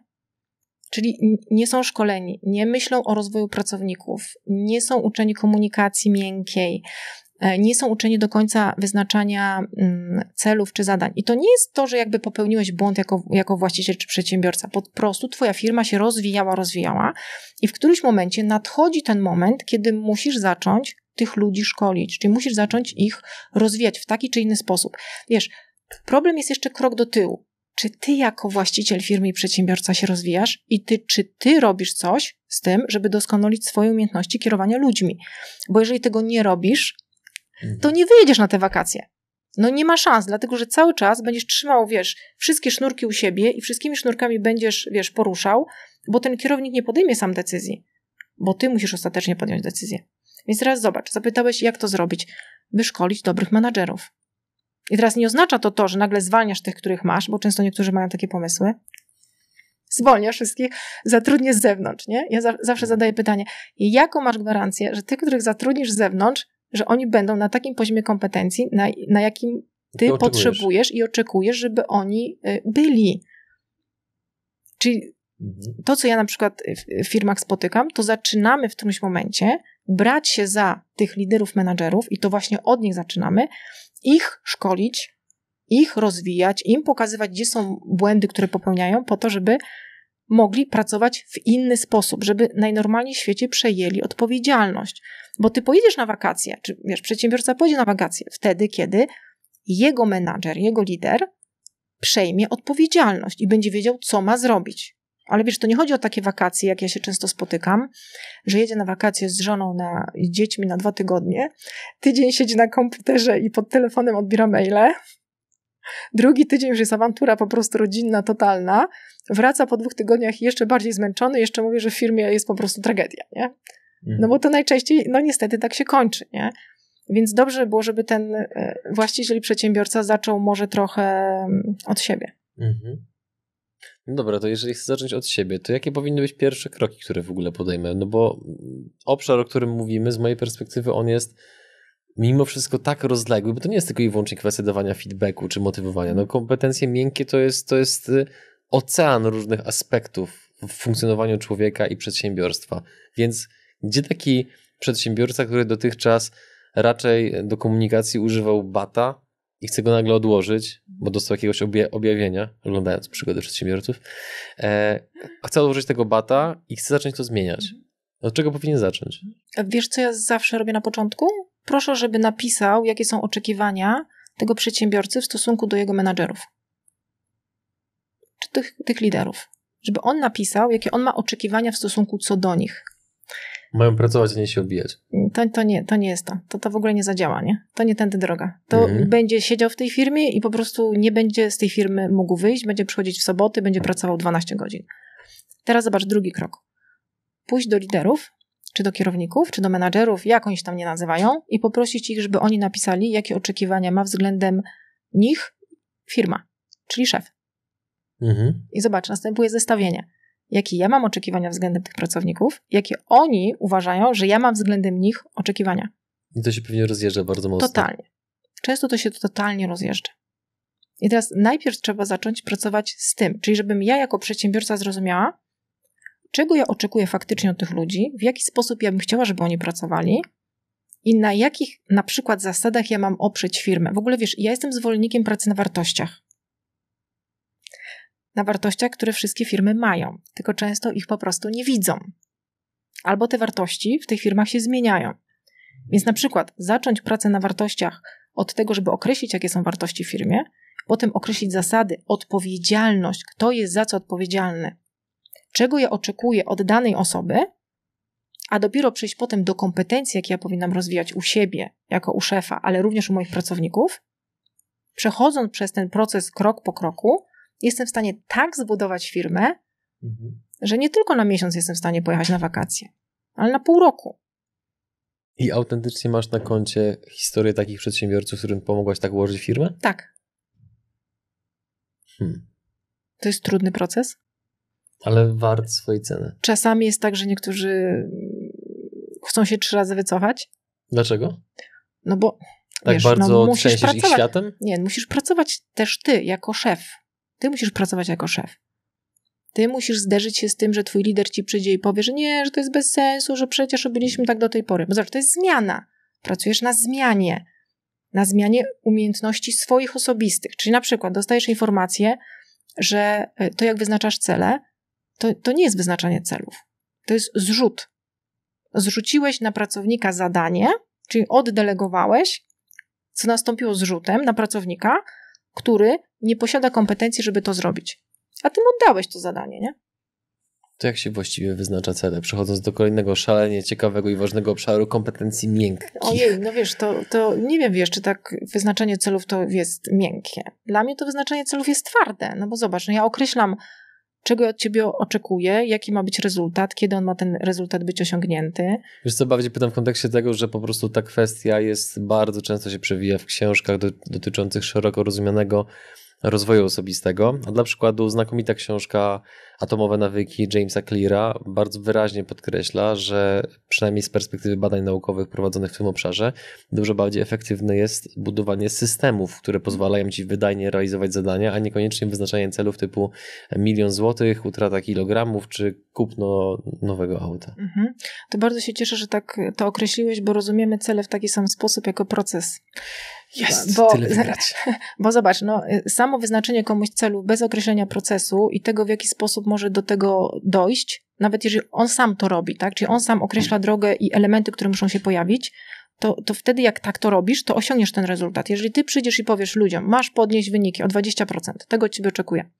Czyli nie są szkoleni, nie myślą o rozwoju pracowników, nie są uczeni komunikacji miękkiej, e, nie są uczeni do końca wyznaczania mm, celów czy zadań. I to nie jest to, że jakby popełniłeś błąd jako, jako właściciel czy przedsiębiorca. Po prostu Twoja firma się rozwijała, rozwijała i w którymś momencie nadchodzi ten moment, kiedy musisz zacząć tych ludzi szkolić, czyli musisz zacząć ich rozwijać w taki czy inny sposób. Wiesz, problem jest jeszcze krok do tyłu czy ty jako właściciel firmy i przedsiębiorca się rozwijasz i ty, czy ty robisz coś z tym, żeby doskonalić swoje umiejętności kierowania ludźmi. Bo jeżeli tego nie robisz, mhm. to nie wyjedziesz na te wakacje. No nie ma szans, dlatego że cały czas będziesz trzymał, wiesz, wszystkie sznurki u siebie i wszystkimi sznurkami będziesz, wiesz, poruszał, bo ten kierownik nie podejmie sam decyzji, bo ty musisz ostatecznie podjąć decyzję. Więc teraz zobacz, zapytałeś, jak to zrobić? Wyszkolić dobrych menadżerów. I teraz nie oznacza to to, że nagle zwalniasz tych, których masz, bo często niektórzy mają takie pomysły. Zwolniasz wszystkich, zatrudnię z zewnątrz, nie? Ja za zawsze zadaję pytanie, jaką masz gwarancję, że tych, których zatrudnisz z zewnątrz, że oni będą na takim poziomie kompetencji, na, na jakim ty, ty potrzebujesz i oczekujesz, żeby oni y, byli. Czyli mhm. to, co ja na przykład w firmach spotykam, to zaczynamy w którymś momencie brać się za tych liderów, menadżerów i to właśnie od nich zaczynamy, ich szkolić, ich rozwijać, im pokazywać, gdzie są błędy, które popełniają, po to, żeby mogli pracować w inny sposób, żeby najnormalniej w świecie przejęli odpowiedzialność. Bo ty pojedziesz na wakacje, czy wiesz, przedsiębiorca pojedzie na wakacje wtedy, kiedy jego menadżer, jego lider przejmie odpowiedzialność i będzie wiedział, co ma zrobić. Ale wiesz, to nie chodzi o takie wakacje, jak ja się często spotykam, że jedzie na wakacje z żoną na, i dziećmi na dwa tygodnie, tydzień siedzi na komputerze i pod telefonem odbiera maile, drugi tydzień już jest awantura po prostu rodzinna, totalna, wraca po dwóch tygodniach jeszcze bardziej zmęczony, jeszcze mówi, że w firmie jest po prostu tragedia, nie? No mhm. bo to najczęściej, no niestety tak się kończy, nie? Więc dobrze było, żeby ten e, właściciel i przedsiębiorca zaczął może trochę mm, od siebie. Mhm. Dobra, to jeżeli chcę zacząć od siebie, to jakie powinny być pierwsze kroki, które w ogóle podejmę? No bo obszar, o którym mówimy, z mojej perspektywy, on jest mimo wszystko tak rozległy, bo to nie jest tylko i wyłącznie kwestia dawania feedbacku czy motywowania. No kompetencje miękkie to jest, to jest y, ocean różnych aspektów w funkcjonowaniu człowieka i przedsiębiorstwa. Więc gdzie taki przedsiębiorca, który dotychczas raczej do komunikacji używał bata, i chce go nagle odłożyć, bo dostał jakiegoś objawienia, oglądając przygody przedsiębiorców, e, chce odłożyć tego bata i chce zacząć to zmieniać. Od czego powinien zacząć? Wiesz, co ja zawsze robię na początku? Proszę, żeby napisał, jakie są oczekiwania tego przedsiębiorcy w stosunku do jego menadżerów czy tych, tych liderów. Żeby on napisał, jakie on ma oczekiwania w stosunku co do nich. Mają pracować, a nie się obijać. To, to, nie, to nie jest to. to. To w ogóle nie zadziała, nie? To nie tędy droga. To mhm. będzie siedział w tej firmie i po prostu nie będzie z tej firmy mógł wyjść, będzie przychodzić w soboty, będzie pracował 12 godzin. Teraz zobacz drugi krok. Pójść do liderów, czy do kierowników, czy do menadżerów, jak oni się tam nie nazywają, i poprosić ich, żeby oni napisali, jakie oczekiwania ma względem nich firma, czyli szef. Mhm. I zobacz, następuje zestawienie jakie ja mam oczekiwania względem tych pracowników, jakie oni uważają, że ja mam względem nich oczekiwania. I to się pewnie rozjeżdża bardzo mocno. Totalnie. Często to się totalnie rozjeżdża. I teraz najpierw trzeba zacząć pracować z tym, czyli żebym ja jako przedsiębiorca zrozumiała, czego ja oczekuję faktycznie od tych ludzi, w jaki sposób ja bym chciała, żeby oni pracowali i na jakich na przykład zasadach ja mam oprzeć firmę. W ogóle wiesz, ja jestem zwolennikiem pracy na wartościach na wartościach, które wszystkie firmy mają, tylko często ich po prostu nie widzą. Albo te wartości w tych firmach się zmieniają. Więc na przykład zacząć pracę na wartościach od tego, żeby określić, jakie są wartości w firmie, potem określić zasady, odpowiedzialność, kto jest za co odpowiedzialny, czego ja oczekuję od danej osoby, a dopiero przejść potem do kompetencji, jakie ja powinnam rozwijać u siebie, jako u szefa, ale również u moich pracowników, przechodząc przez ten proces krok po kroku, jestem w stanie tak zbudować firmę, mhm. że nie tylko na miesiąc jestem w stanie pojechać na wakacje, ale na pół roku. I autentycznie masz na koncie historię takich przedsiębiorców, którym pomogłaś tak ułożyć firmę? Tak. Hmm. To jest trudny proces. Ale wart swojej ceny. Czasami jest tak, że niektórzy chcą się trzy razy wycofać. Dlaczego? No bo tak wiesz, bardzo no, musisz pracować. ich światem? Nie, musisz pracować też ty jako szef. Ty musisz pracować jako szef. Ty musisz zderzyć się z tym, że twój lider ci przyjdzie i powie, że nie, że to jest bez sensu, że przecież robiliśmy tak do tej pory. Bo zobacz, to jest zmiana. Pracujesz na zmianie. Na zmianie umiejętności swoich osobistych. Czyli na przykład dostajesz informację, że e, to jak wyznaczasz cele, to, to nie jest wyznaczanie celów. To jest zrzut. Zrzuciłeś na pracownika zadanie, czyli oddelegowałeś, co nastąpiło zrzutem na pracownika, który nie posiada kompetencji, żeby to zrobić. A ty mu oddałeś to zadanie, nie? To jak się właściwie wyznacza cele? Przechodząc do kolejnego szalenie ciekawego i ważnego obszaru kompetencji miękkich. Ojej, no wiesz, to, to nie wiem wiesz, czy tak wyznaczenie celów to jest miękkie. Dla mnie to wyznaczenie celów jest twarde, no bo zobacz, no ja określam, czego od ciebie oczekuję, jaki ma być rezultat, kiedy on ma ten rezultat być osiągnięty. Wiesz co, bardziej pytam w kontekście tego, że po prostu ta kwestia jest, bardzo często się przewija w książkach do, dotyczących szeroko rozumianego rozwoju osobistego. A dla przykładu znakomita książka Atomowe nawyki Jamesa Cleara bardzo wyraźnie podkreśla, że przynajmniej z perspektywy badań naukowych prowadzonych w tym obszarze, dużo bardziej efektywne jest budowanie systemów, które pozwalają ci wydajnie realizować zadania, a niekoniecznie wyznaczanie celów typu milion złotych, utrata kilogramów czy kupno nowego auta. Mhm. To bardzo się cieszę, że tak to określiłeś, bo rozumiemy cele w taki sam sposób jako proces. Jest, bo, tyle wygrać. Bo zobacz, no, samo wyznaczenie komuś celu bez określenia procesu i tego, w jaki sposób może do tego dojść, nawet jeżeli on sam to robi, tak? Czyli on sam określa drogę i elementy, które muszą się pojawić, to, to wtedy jak tak to robisz, to osiągniesz ten rezultat. Jeżeli ty przyjdziesz i powiesz ludziom, masz podnieść wyniki o 20%, tego ciebie oczekuję.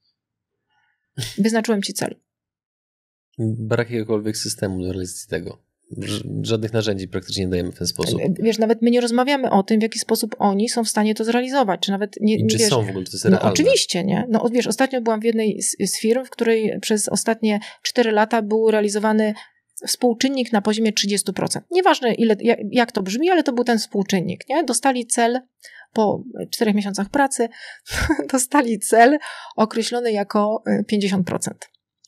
Wyznaczyłem ci cel. Brak jakiegokolwiek systemu do realizacji tego żadnych narzędzi praktycznie nie dajemy w ten sposób. E, wiesz, nawet my nie rozmawiamy o tym, w jaki sposób oni są w stanie to zrealizować, czy nawet nie, I czy wiesz, są w ogóle to jest no, Oczywiście, nie? No wiesz, ostatnio byłam w jednej z, z firm, w której przez ostatnie 4 lata był realizowany współczynnik na poziomie 30%. Nieważne ile, jak to brzmi, ale to był ten współczynnik. Nie? Dostali cel po 4 miesiącach pracy, dostali cel określony jako 50%. E,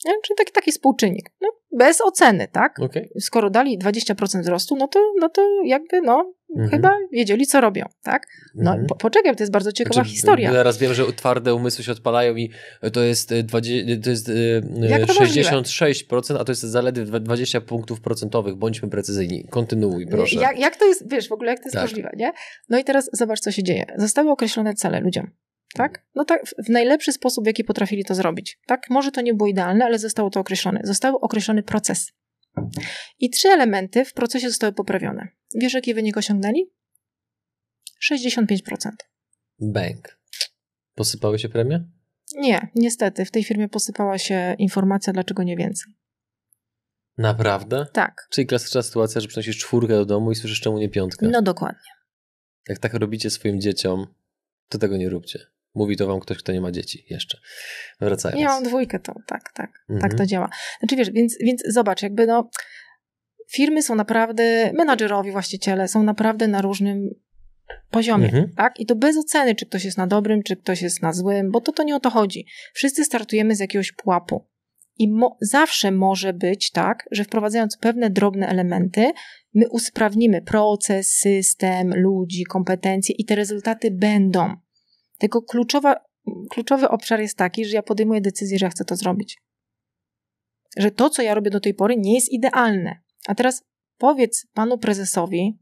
nie? Czyli taki, taki współczynnik. No, bez oceny, tak? Okay. Skoro dali 20% wzrostu, no to, no to jakby no, mhm. chyba wiedzieli, co robią, tak? No mhm. po, poczekaj, to jest bardzo ciekawa znaczy, historia. Teraz wiem, że twarde umysły się odpalają i to jest, 20, e, e, to jest e, to 66%, możliwe? a to jest zaledwie 20 punktów procentowych. Bądźmy precyzyjni. Kontynuuj, proszę. Jak, jak to jest, wiesz, w ogóle jak to jest tak. możliwe, nie? No i teraz zobacz, co się dzieje. Zostały określone cele ludziom tak? No tak, w najlepszy sposób, w jaki potrafili to zrobić, tak? Może to nie było idealne, ale zostało to określone. Został określony proces. I trzy elementy w procesie zostały poprawione. Wiesz, jaki wynik osiągnęli? 65%. Bank. Posypały się premie? Nie, niestety. W tej firmie posypała się informacja, dlaczego nie więcej. Naprawdę? Tak. Czyli klasyczna sytuacja, że przynosisz czwórkę do domu i słyszysz czemu nie piątkę. No dokładnie. Jak tak robicie swoim dzieciom, to tego nie róbcie. Mówi to wam ktoś, kto nie ma dzieci jeszcze. Wracając. Ja mam dwójkę to, tak, tak. Mhm. Tak to mhm. działa. Znaczy wiesz, więc, więc zobacz, jakby no firmy są naprawdę, menadżerowie, właściciele są naprawdę na różnym poziomie, mhm. tak? I to bez oceny, czy ktoś jest na dobrym, czy ktoś jest na złym, bo to, to nie o to chodzi. Wszyscy startujemy z jakiegoś pułapu. I mo- zawsze może być tak, że wprowadzając pewne drobne elementy, my usprawnimy proces, system, ludzi, kompetencje i te rezultaty będą. Tylko kluczowa, kluczowy obszar jest taki, że ja podejmuję decyzję, że ja chcę to zrobić. Że to, co ja robię do tej pory, nie jest idealne. A teraz powiedz panu prezesowi,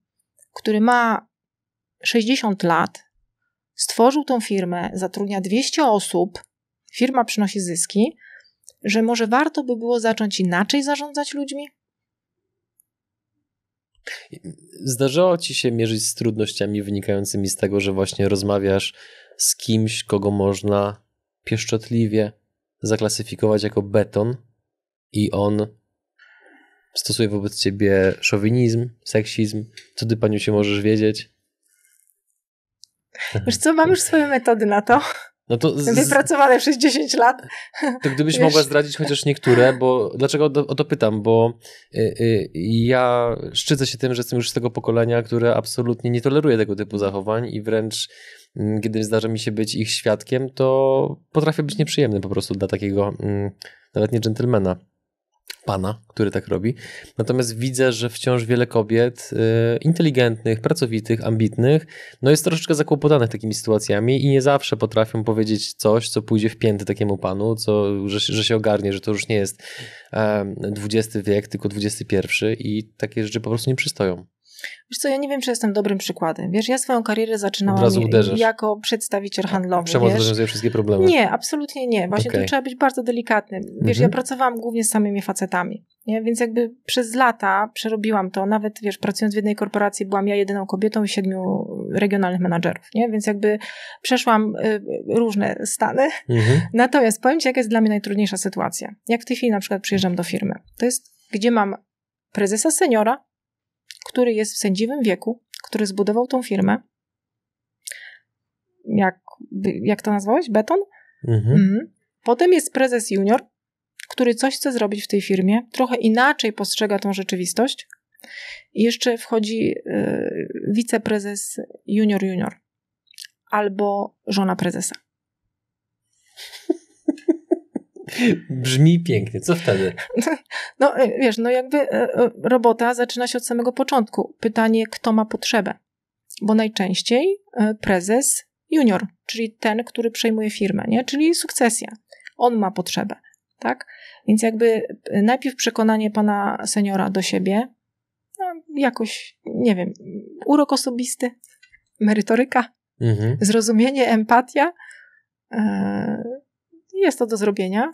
który ma 60 lat, stworzył tą firmę, zatrudnia 200 osób, firma przynosi zyski, że może warto by było zacząć inaczej zarządzać ludźmi? Zdarzało ci się mierzyć z trudnościami wynikającymi z tego, że właśnie rozmawiasz z kimś, kogo można pieszczotliwie zaklasyfikować jako beton i on stosuje wobec ciebie szowinizm, seksizm, co ty paniu się możesz wiedzieć. Wiesz co, mam już swoje metody na to. No to z... Wypracowane przez 10 lat. To gdybyś Wiesz. mogła zdradzić chociaż niektóre, bo dlaczego o to pytam? Bo y, y, ja szczycę się tym, że jestem już z tego pokolenia, które absolutnie nie toleruje tego typu zachowań i wręcz y, kiedy zdarza mi się być ich świadkiem, to potrafię być nieprzyjemny po prostu dla takiego mm, nawet nie dżentelmena pana, który tak robi. Natomiast widzę, że wciąż wiele kobiet y, inteligentnych, pracowitych, ambitnych, no jest troszeczkę zakłopotanych takimi sytuacjami i nie zawsze potrafią powiedzieć coś, co pójdzie w pięty takiemu panu, co, że, że się ogarnie, że to już nie jest XX wiek, tylko XXI i takie rzeczy po prostu nie przystoją. Wiesz co, ja nie wiem, czy jestem dobrym przykładem. Wiesz, ja swoją karierę zaczynałam jako przedstawiciel handlowy. Przemoc rozwiązuje wszystkie problemy. Nie, absolutnie nie. Właśnie okay. tu trzeba być bardzo delikatnym. Wiesz, mhm. ja pracowałam głównie z samymi facetami. Nie? Więc jakby przez lata przerobiłam to. Nawet, wiesz, pracując w jednej korporacji byłam ja jedyną kobietą i siedmiu regionalnych menadżerów. Nie? Więc jakby przeszłam y, różne stany. Mhm. Natomiast powiem ci, jaka jest dla mnie najtrudniejsza sytuacja. Jak w tej chwili na przykład przyjeżdżam do firmy. To jest, gdzie mam prezesa seniora, który jest w sędziwym wieku, który zbudował tą firmę. Jak, jak to nazwałeś? Beton? Mhm. Mhm. Potem jest prezes junior, który coś chce zrobić w tej firmie, trochę inaczej postrzega tą rzeczywistość. I jeszcze wchodzi y, wiceprezes junior junior albo żona prezesa. Brzmi pięknie, co wtedy? No y, wiesz, no jakby y, y, robota zaczyna się od samego początku. Pytanie, kto ma potrzebę? Bo najczęściej prezes junior, czyli ten, który przejmuje firmę, nie? czyli sukcesja. On ma potrzebę, tak? Więc jakby najpierw przekonanie pana seniora do siebie, no, jakoś, nie wiem, urok osobisty, merytoryka, mhm. zrozumienie, empatia, yy, jest to do zrobienia.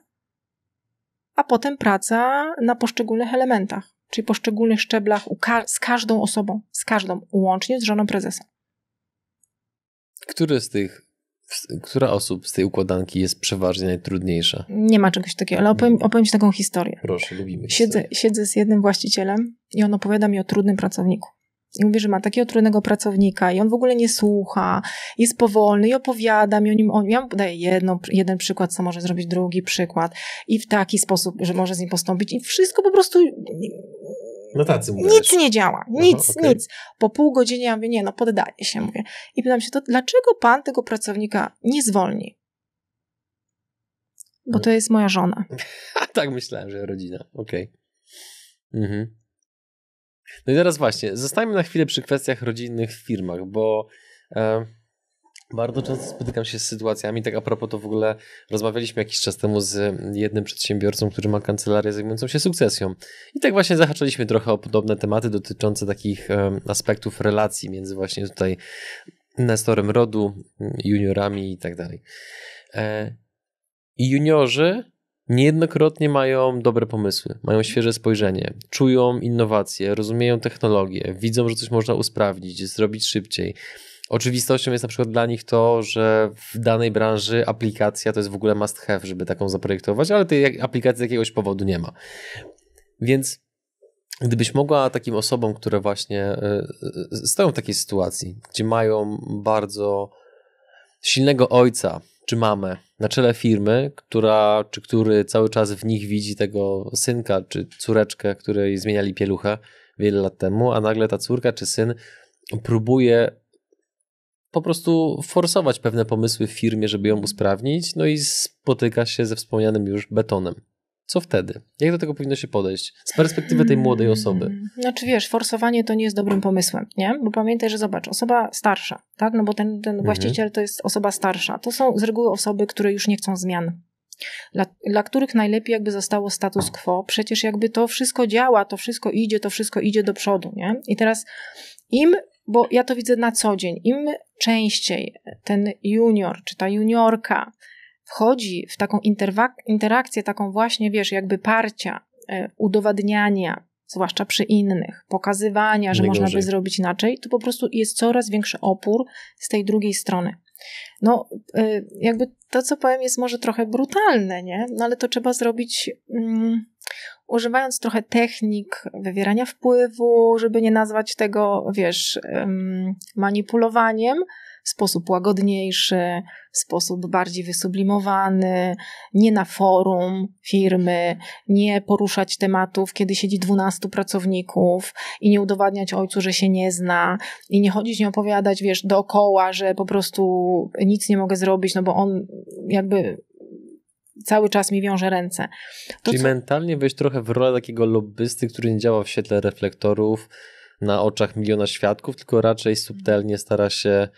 A potem praca na poszczególnych elementach, czyli poszczególnych szczeblach ka z każdą osobą, z każdą, łącznie z żoną prezesa. Który z tych która osób z tej układanki jest przeważnie najtrudniejsza? Nie ma czegoś takiego, ale opowiem, mhm. opowiem ci taką historię. Proszę, lubimy siedzę, siedzę z jednym właścicielem i on opowiada mi o trudnym pracowniku. I mówi, że ma takiego trudnego pracownika i on w ogóle nie słucha, jest powolny i opowiada mi o nim. On, ja mu daję jedno, jeden przykład, co może zrobić, drugi przykład i w taki sposób, że może z nim postąpić i wszystko po prostu... No tacy Nic nie działa, nic, Aha, okay. nic. Po pół godziny ja mówię, nie no, poddaję się, mówię. I pytam się, to dlaczego pan tego pracownika nie zwolni? Bo no. to jest moja żona. A tak myślałem, że rodzina, okej. Okay. Mhm. No i teraz właśnie, zostańmy na chwilę przy kwestiach rodzinnych w firmach, bo e, bardzo często spotykam się z sytuacjami, tak a propos to w ogóle rozmawialiśmy jakiś czas temu z jednym przedsiębiorcą, który ma kancelarię zajmującą się sukcesją. I tak właśnie zahaczaliśmy trochę o podobne tematy dotyczące takich e, aspektów relacji między właśnie tutaj nestorem rodu, juniorami i tak dalej. E, I juniorzy niejednokrotnie mają dobre pomysły, mają świeże spojrzenie, czują innowacje, rozumieją technologię, widzą, że coś można usprawnić, zrobić szybciej. Oczywistością jest na przykład dla nich to, że w danej branży aplikacja to jest w ogóle must have, żeby taką zaprojektować, ale tej aplikacji z jakiegoś powodu nie ma. Więc gdybyś mogła takim osobom, które właśnie e, e, stoją w takiej sytuacji, gdzie mają bardzo silnego ojca, czy mamę na czele firmy, która, czy który cały czas w nich widzi tego synka czy córeczkę, której zmieniali pieluchę wiele lat temu, a nagle ta córka czy syn próbuje po prostu forsować pewne pomysły w firmie, żeby ją usprawnić, no i spotyka się ze wspomnianym już betonem. Co wtedy? Jak do tego powinno się podejść z perspektywy tej młodej mm, osoby? Znaczy wiesz, forsowanie to nie jest dobrym pomysłem, nie? Bo pamiętaj, że zobacz, osoba starsza, tak? No bo ten, ten mhm. właściciel to jest osoba starsza. To są z reguły osoby, które już nie chcą zmian. Dla, dla, których najlepiej jakby zostało status quo, przecież jakby to wszystko działa, to wszystko idzie, to wszystko idzie do przodu, nie? I teraz im, bo ja to widzę na co dzień, im częściej ten junior czy ta juniorka wchodzi w taką interakcję, taką właśnie, wiesz, jakby parcia, e, udowadniania, zwłaszcza przy innych, pokazywania, że można by zrobić inaczej, to po prostu jest coraz większy opór z tej drugiej strony. No, e, jakby to, co powiem, jest może trochę brutalne, nie? No, ale to trzeba zrobić mm, używając trochę technik wywierania wpływu, żeby nie nazwać tego, wiesz, manipulowaniem, w sposób łagodniejszy, w sposób bardziej wysublimowany, nie na forum firmy, nie poruszać tematów, kiedy siedzi 12 pracowników i nie udowadniać ojcu, że się nie zna i nie chodzić, nie opowiadać, wiesz, dookoła, że po prostu nic nie mogę zrobić, no bo on jakby cały czas mi wiąże ręce. To, Czyli co... mentalnie wejść trochę w rolę takiego lobbysty, który nie działa w świetle reflektorów, na oczach miliona świadków, tylko raczej subtelnie stara się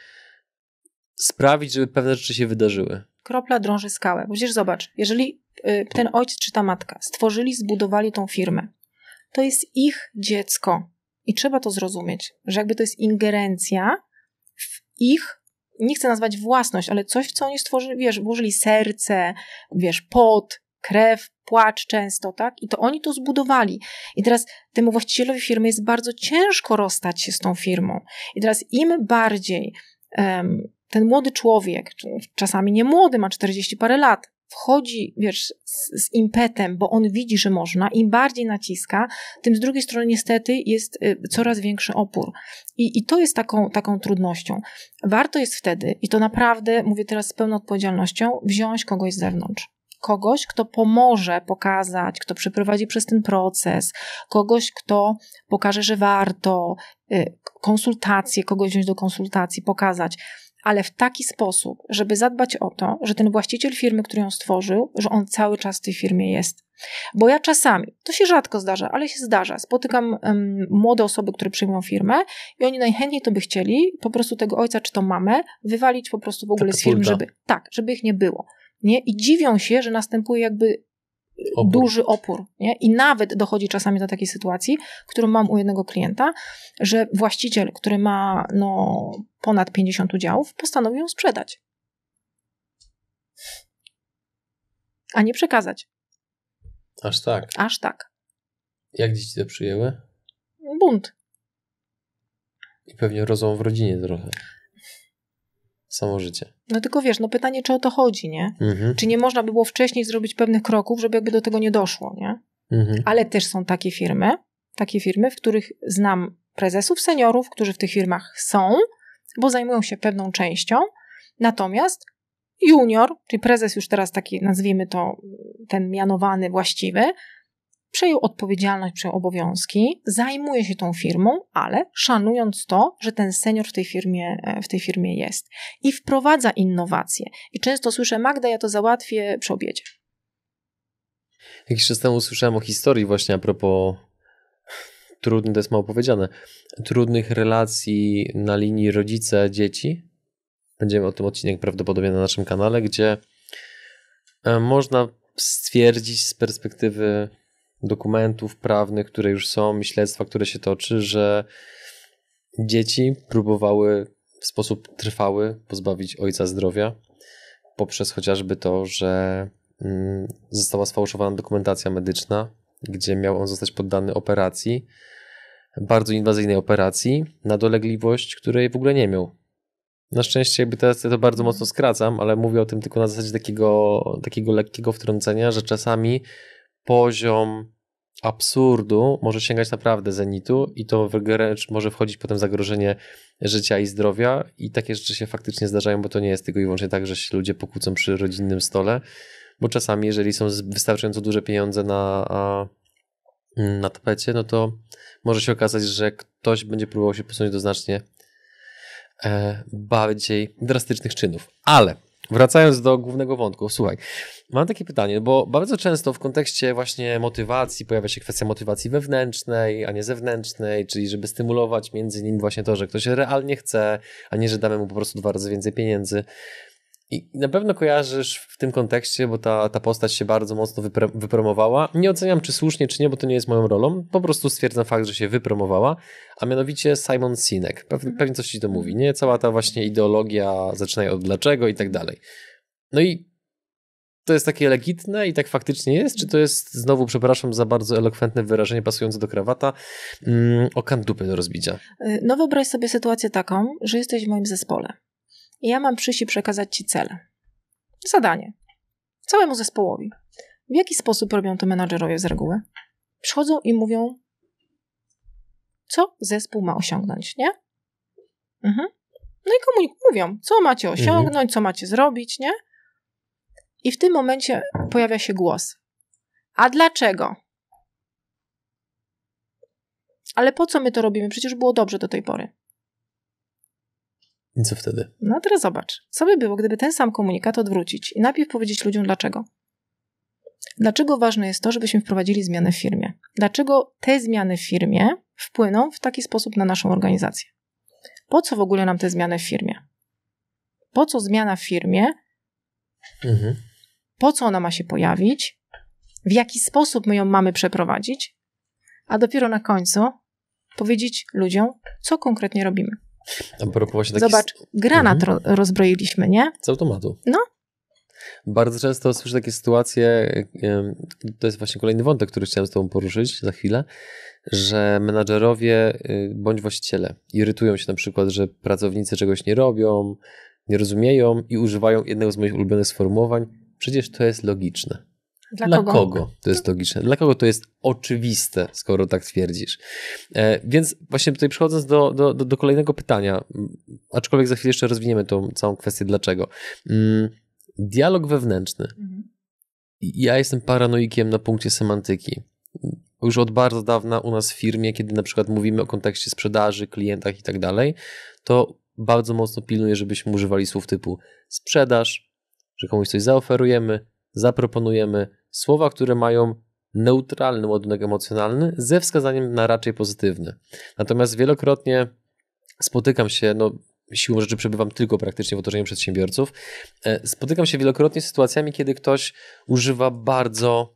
sprawić, żeby pewne rzeczy się wydarzyły. Kropla drąży skałę. Przecież zobacz, jeżeli y, ten ojciec czy ta matka stworzyli, zbudowali tą firmę, to jest ich dziecko. I trzeba to zrozumieć, że jakby to jest ingerencja w ich, nie chcę nazwać własność, ale coś, w co oni stworzyli, wiesz, włożyli serce, wiesz, pot, krew, płacz często, tak? I to oni to zbudowali. I teraz temu właścicielowi firmy jest bardzo ciężko rozstać się z tą firmą. I teraz im bardziej um, ten młody człowiek, czasami nie młody, ma 40 parę lat, wchodzi, wiesz, z, z, impetem, bo on widzi, że można, im bardziej naciska, tym z drugiej strony niestety jest y, coraz większy opór. I, i to jest taką, taką trudnością. Warto jest wtedy, i to naprawdę mówię teraz z pełną odpowiedzialnością, wziąć kogoś z zewnątrz. Kogoś, kto pomoże pokazać, kto przeprowadzi przez ten proces, kogoś, kto pokaże, że warto, y, konsultacje, kogoś wziąć do konsultacji, pokazać ale w taki sposób, żeby zadbać o to, że ten właściciel firmy, który ją stworzył, że on cały czas w tej firmie jest. Bo ja czasami, to się rzadko zdarza, ale się zdarza, spotykam um, młode osoby, które przyjmują firmę i oni najchętniej to by chcieli, po prostu tego ojca czy to mamę wywalić po prostu w ogóle z firmy, żeby, tak, żeby ich nie było. Nie? I dziwią się, że następuje jakby Opór. duży opór. Nie? I nawet dochodzi czasami do takiej sytuacji, którą mam u jednego klienta, że właściciel, który ma no, ponad 50 udziałów, postanowił ją sprzedać. A nie przekazać. Aż tak. Aż tak. Jak dzieci to przyjęły? Bunt. I pewnie rodzą w rodzinie trochę. Samo życie. No tylko wiesz, no pytanie, czy o to chodzi, nie? Mhm. Czy nie można by było wcześniej zrobić pewnych kroków, żeby jakby do tego nie doszło, nie? Mhm. Ale też są takie firmy, takie firmy, w których znam prezesów seniorów, którzy w tych firmach są, bo zajmują się pewną częścią, natomiast junior, czyli prezes już teraz taki, nazwijmy to, ten mianowany właściwy, przejął odpowiedzialność, przejął obowiązki, zajmuje się tą firmą, ale szanując to, że ten senior w tej firmie, e, w tej firmie jest i wprowadza innowacje. I często słyszę, Magda, ja to załatwię przy obiedzie. Jakiś czas temu usłyszałem o historii właśnie a propos trudny, to jest mało powiedziane, trudnych relacji na linii rodzice-dzieci. Będziemy o tym odcinek prawdopodobnie na naszym kanale, gdzie e, można stwierdzić z perspektywy dokumentów prawnych, które już są, i śledztwa, które się toczy, że dzieci próbowały w sposób trwały pozbawić ojca zdrowia poprzez chociażby to, że mm, została sfałszowana dokumentacja medyczna, gdzie miał on zostać poddany operacji bardzo inwazyjnej operacji na dolegliwość, której w ogóle nie miał. Na szczęście jakby teraz to bardzo mocno skracam, ale mówię o tym tylko na zasadzie takiego, takiego lekkiego wtrącenia, że czasami poziom absurdu może sięgać naprawdę zenitu i to w grę może wchodzić potem zagrożenie życia i zdrowia i takie rzeczy się faktycznie zdarzają, bo to nie jest tylko i wyłącznie tak, że się ludzie pokłócą przy rodzinnym stole, bo czasami jeżeli są wystarczająco duże pieniądze na na tapecie, no to może się okazać, że ktoś będzie próbował się posunąć do znacznie e, bardziej drastycznych czynów. Ale wracając do głównego wątku, słuchaj, mam takie pytanie, bo bardzo często w kontekście właśnie motywacji pojawia się kwestia motywacji wewnętrznej, a nie zewnętrznej, czyli żeby stymulować między innymi właśnie to, że ktoś realnie chce, a nie, że damy mu po prostu dwa razy więcej pieniędzy. I na pewno kojarzysz w tym kontekście, bo ta, ta postać się bardzo mocno wypromowała. Nie oceniam, czy słusznie, czy nie, bo to nie jest moją rolą. Po prostu stwierdzam fakt, że się wypromowała, a mianowicie Simon Sinek. Pewnie mhm. pewnie coś ci to mówi, nie? Cała ta właśnie ideologia, zaczynaj od dlaczego i tak dalej. No i to jest takie legitne i tak faktycznie jest? Czy to jest, znowu przepraszam za bardzo elokwentne wyrażenie pasujące do krawata, mm, o kandupy do rozbicia? Y, no wyobraź sobie sytuację taką, że jesteś w moim zespole i ja mam przyjść i przekazać Ci cele. Zadanie. Całemu zespołowi. W jaki sposób robią to menadżerowie z reguły? Przychodzą i mówią, co zespół ma osiągnąć, nie? Mhm. No i komu mówią, co macie mhm. osiągnąć, mhm. co macie zrobić, nie? I w tym momencie pojawia się głos. A dlaczego? Ale po co my to robimy? Przecież było dobrze do tej pory. I co wtedy? No teraz zobacz, co by było, gdyby ten sam komunikat odwrócić i najpierw powiedzieć ludziom dlaczego. Dlaczego ważne jest to, żebyśmy wprowadzili zmiany w firmie? Dlaczego te zmiany w firmie wpłyną w taki sposób na naszą organizację? Po co w ogóle nam te zmiany w firmie? Po co zmiana w firmie? Mhm. Po co ona ma się pojawić? W jaki sposób my ją mamy przeprowadzić? A dopiero na końcu powiedzieć ludziom, co konkretnie robimy. A propos właśnie taki... Zobacz, granat mhm. rozbroiliśmy, nie? Z automatu. No. Bardzo często słyszę takie sytuacje, e, e, to jest właśnie kolejny wątek, który chciałem z Tobą poruszyć za chwilę, że menadżerowie y, bądź właściciele irytują się na przykład, że pracownicy czegoś nie robią, nie rozumieją i używają jednego z moich ulubionych sformułowań, przecież to jest logiczne. Dla, Dla kogo? kogo? To jest logiczne. Dla kogo to jest oczywiste, skoro tak twierdzisz? E, więc właśnie tutaj przechodząc do, do, do, kolejnego pytania, mm, aczkolwiek za chwilę jeszcze rozwiniemy tą całą kwestię dlaczego. Mm, dialog wewnętrzny. Mhm. Ja jestem paranoikiem na punkcie semantyki już od bardzo dawna u nas w firmie, kiedy na przykład mówimy o kontekście sprzedaży, klientach i tak dalej, to bardzo mocno pilnuję, żebyśmy używali słów typu sprzedaż, że komuś coś zaoferujemy, zaproponujemy słowa, które mają neutralny ładunek emocjonalny ze wskazaniem na raczej pozytywny. Natomiast wielokrotnie spotykam się, no siłą rzeczy przebywam tylko praktycznie w otoczeniu przedsiębiorców, e, spotykam się wielokrotnie z sytuacjami, kiedy ktoś używa bardzo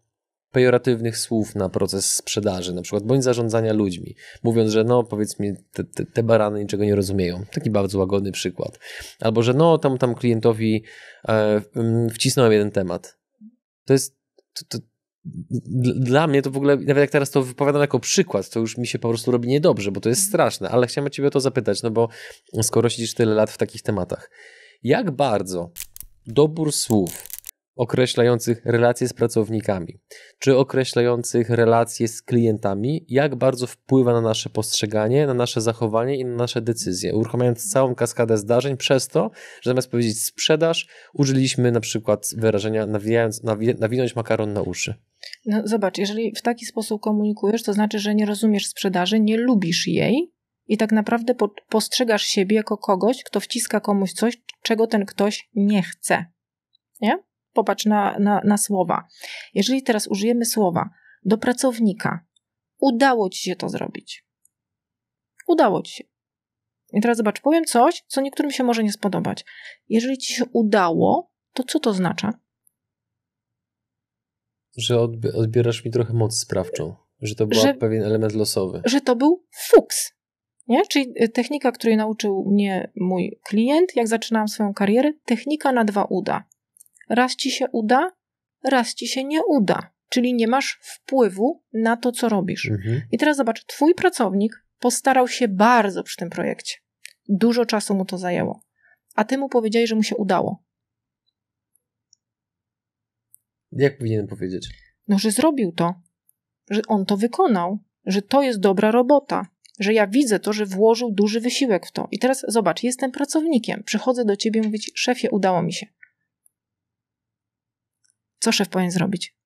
pejoratywnych słów na proces sprzedaży, na przykład bądź zarządzania ludźmi, mówiąc, że no powiedz mi, te, te, te, barany niczego nie rozumieją. Taki bardzo łagodny przykład. Albo, że no tam, tam klientowi e, mm, wcisnąłem jeden temat. To jest. To, to, dla mnie to w ogóle, nawet jak teraz to wypowiadam jako przykład, to już mi się po prostu robi niedobrze, bo to jest straszne, ale chciałem Ciebie o to zapytać, no bo skoro siedzisz tyle lat w takich tematach, jak bardzo dobór słów, określających relacje z pracownikami, czy określających relacje z klientami, jak bardzo wpływa na nasze postrzeganie, na nasze zachowanie i na nasze decyzje, uruchamiając całą kaskadę zdarzeń przez to, że zamiast powiedzieć sprzedaż, użyliśmy na przykład wyrażenia nawijając, nawi nawinąć makaron na uszy. No zobacz, jeżeli w taki sposób komunikujesz, to znaczy, że nie rozumiesz sprzedaży, nie lubisz jej, i tak naprawdę postrzegasz siebie jako kogoś, kto wciska komuś coś, czego ten ktoś nie chce. Nie? popatrz na, na, na słowa. Jeżeli teraz użyjemy słowa do pracownika, udało ci się to zrobić. Udało ci się. I teraz zobacz, powiem coś, co niektórym się może nie spodobać. Jeżeli ci się udało, to co to oznacza? Że odbierasz mi trochę moc sprawczą, że to był pewien element losowy. Że to był fuks. Nie? Czyli y, technika, której nauczył mnie mój klient, jak zaczynałam swoją karierę, technika na dwa uda. Raz ci się uda, raz ci się nie uda, czyli nie masz wpływu na to, co robisz. Mhm. I teraz zobacz, twój pracownik postarał się bardzo przy tym projekcie. Dużo czasu mu to zajęło. A ty mu powiedziałeś, że mu się udało. Jak powinienem powiedzieć? No, że zrobił to, że on to wykonał, że to jest dobra robota, że ja widzę to, że włożył duży wysiłek w to. I teraz zobacz, jestem pracownikiem, przychodzę do ciebie i mówię ci, szefie, udało mi się. Co szef powinien zrobić?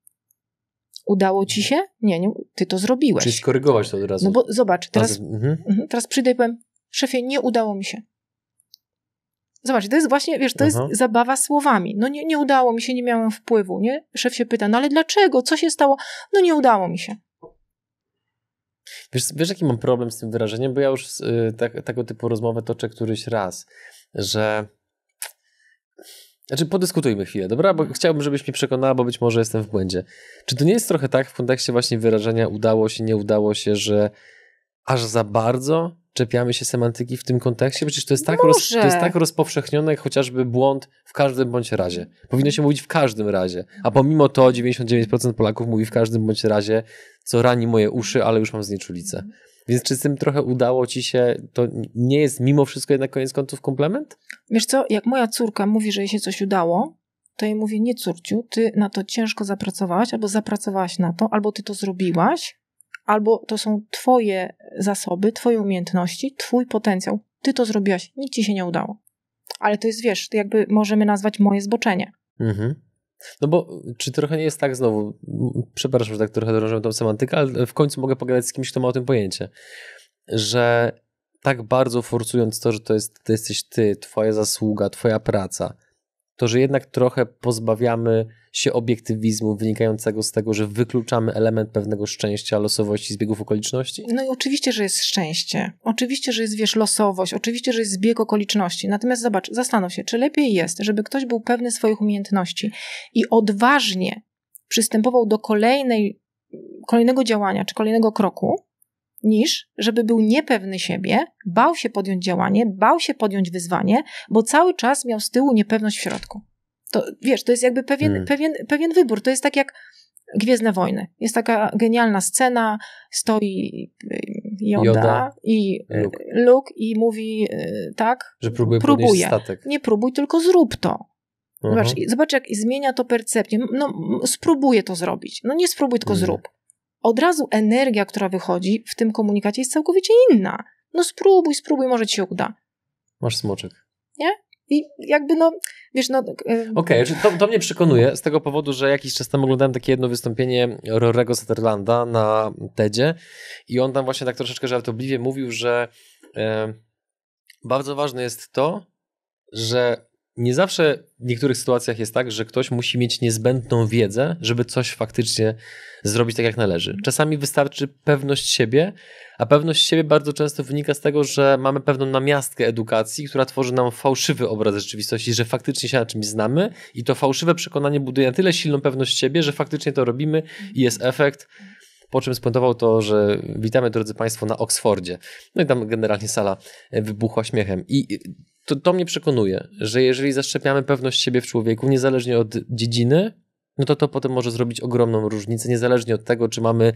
Udało ci się? Nie, nie, ty to zrobiłeś. Czyli skorygować to od razu. No bo zobacz, teraz, mhm. mhm. teraz przyjdę i powiem, szefie, nie udało mi się. Zobacz, to jest właśnie, wiesz, to Aha. jest zabawa słowami. No nie, nie udało mi się, nie miałem wpływu, nie? Szef się pyta, no ale dlaczego? Co się stało? No nie udało mi się. Wiesz, wiesz jaki mam problem z tym wyrażeniem? Bo ja już y, tak, tego typu rozmowę toczę któryś raz, że znaczy, podyskutujmy chwilę, dobra? Bo chciałbym, żebyś mnie przekonała, bo być może jestem w błędzie. Czy to nie jest trochę tak w kontekście właśnie wyrażenia udało się, nie udało się, że aż za bardzo czepiamy się semantyki w tym kontekście? Przecież to jest tak, roz, to jest tak rozpowszechnione, jak chociażby błąd w każdym bądź razie. Powinno się mówić w każdym razie. A pomimo to 99% Polaków mówi w każdym bądź razie, co rani moje uszy, ale już mam znieczulicę. Więc czy z tym trochę udało ci się, to nie jest mimo wszystko jednak koniec końców komplement? Wiesz co, jak moja córka mówi, że jej się coś udało, to jej mówię, nie córciu, ty na to ciężko zapracowałaś, albo zapracowałaś na to, albo ty to zrobiłaś, albo to są twoje zasoby, twoje umiejętności, twój potencjał. Ty to zrobiłaś, nic ci się nie udało. Ale to jest, wiesz, jakby możemy nazwać moje zboczenie. Mhm. No bo czy trochę nie jest tak znowu, przepraszam, że tak trochę drążyłem tą semantykę, ale w końcu mogę pogadać z kimś, kto ma o tym pojęcie, że tak bardzo forcując to, że to jest, to jesteś ty, twoja zasługa, twoja praca, to że jednak trochę pozbawiamy się obiektywizmu wynikającego z tego, że wykluczamy element pewnego szczęścia, losowości, zbiegów okoliczności? No i oczywiście, że jest szczęście. Oczywiście, że jest, wiesz, losowość. Oczywiście, że jest zbieg okoliczności. Natomiast zobacz, zastanów się, czy lepiej jest, żeby ktoś był pewny swoich umiejętności i odważnie przystępował do kolejnej, kolejnego działania czy kolejnego kroku, niż żeby był niepewny siebie, bał się podjąć działanie, bał się podjąć wyzwanie, bo cały czas miał z tyłu niepewność w środku. To wiesz, to jest jakby pewien, hmm. pewien, pewien wybór. To jest tak jak Gwiezdne Wojny. Jest taka genialna scena, stoi y, Yoda, Yoda i y, Luke. Luke. i mówi y, tak, że próbuje, próbuje. statek. Nie próbuj, tylko zrób to. Mhm. Zobacz, uh -huh. zobacz, jak zmienia to percepcję. No, spróbuję to zrobić. No nie spróbuj, tylko hmm. zrób. Od razu energia, która wychodzi w tym komunikacie jest całkowicie inna. No spróbuj, spróbuj, może ci się uda. Masz smoczek. I jakby no, wiesz, no... Tak, Okej, okay, znaczy to, to, mnie przekonuje z tego powodu, że jakiś czas temu oglądałem takie jedno wystąpienie Rorego Sutherlanda na TEDzie i on tam właśnie tak troszeczkę żartobliwie mówił, że bardzo ważne jest to, że nie zawsze w niektórych sytuacjach jest tak, że ktoś musi mieć niezbędną wiedzę, żeby coś faktycznie zrobić tak, jak należy. Czasami wystarczy pewność siebie, a pewność siebie bardzo często wynika z tego, że mamy pewną namiastkę edukacji, która tworzy nam fałszywy obraz rzeczywistości, że faktycznie się na czymś znamy i to fałszywe przekonanie buduje na tyle silną pewność siebie, że faktycznie to robimy i jest efekt. Po czym spuentował to, że witamy drodzy Państwo na Oksfordzie. No i tam generalnie sala wybuchła śmiechem. I to, to mnie przekonuje, że jeżeli zaszczepiamy pewność siebie w człowieku, niezależnie od dziedziny, no to to potem może zrobić ogromną różnicę, niezależnie od tego, czy mamy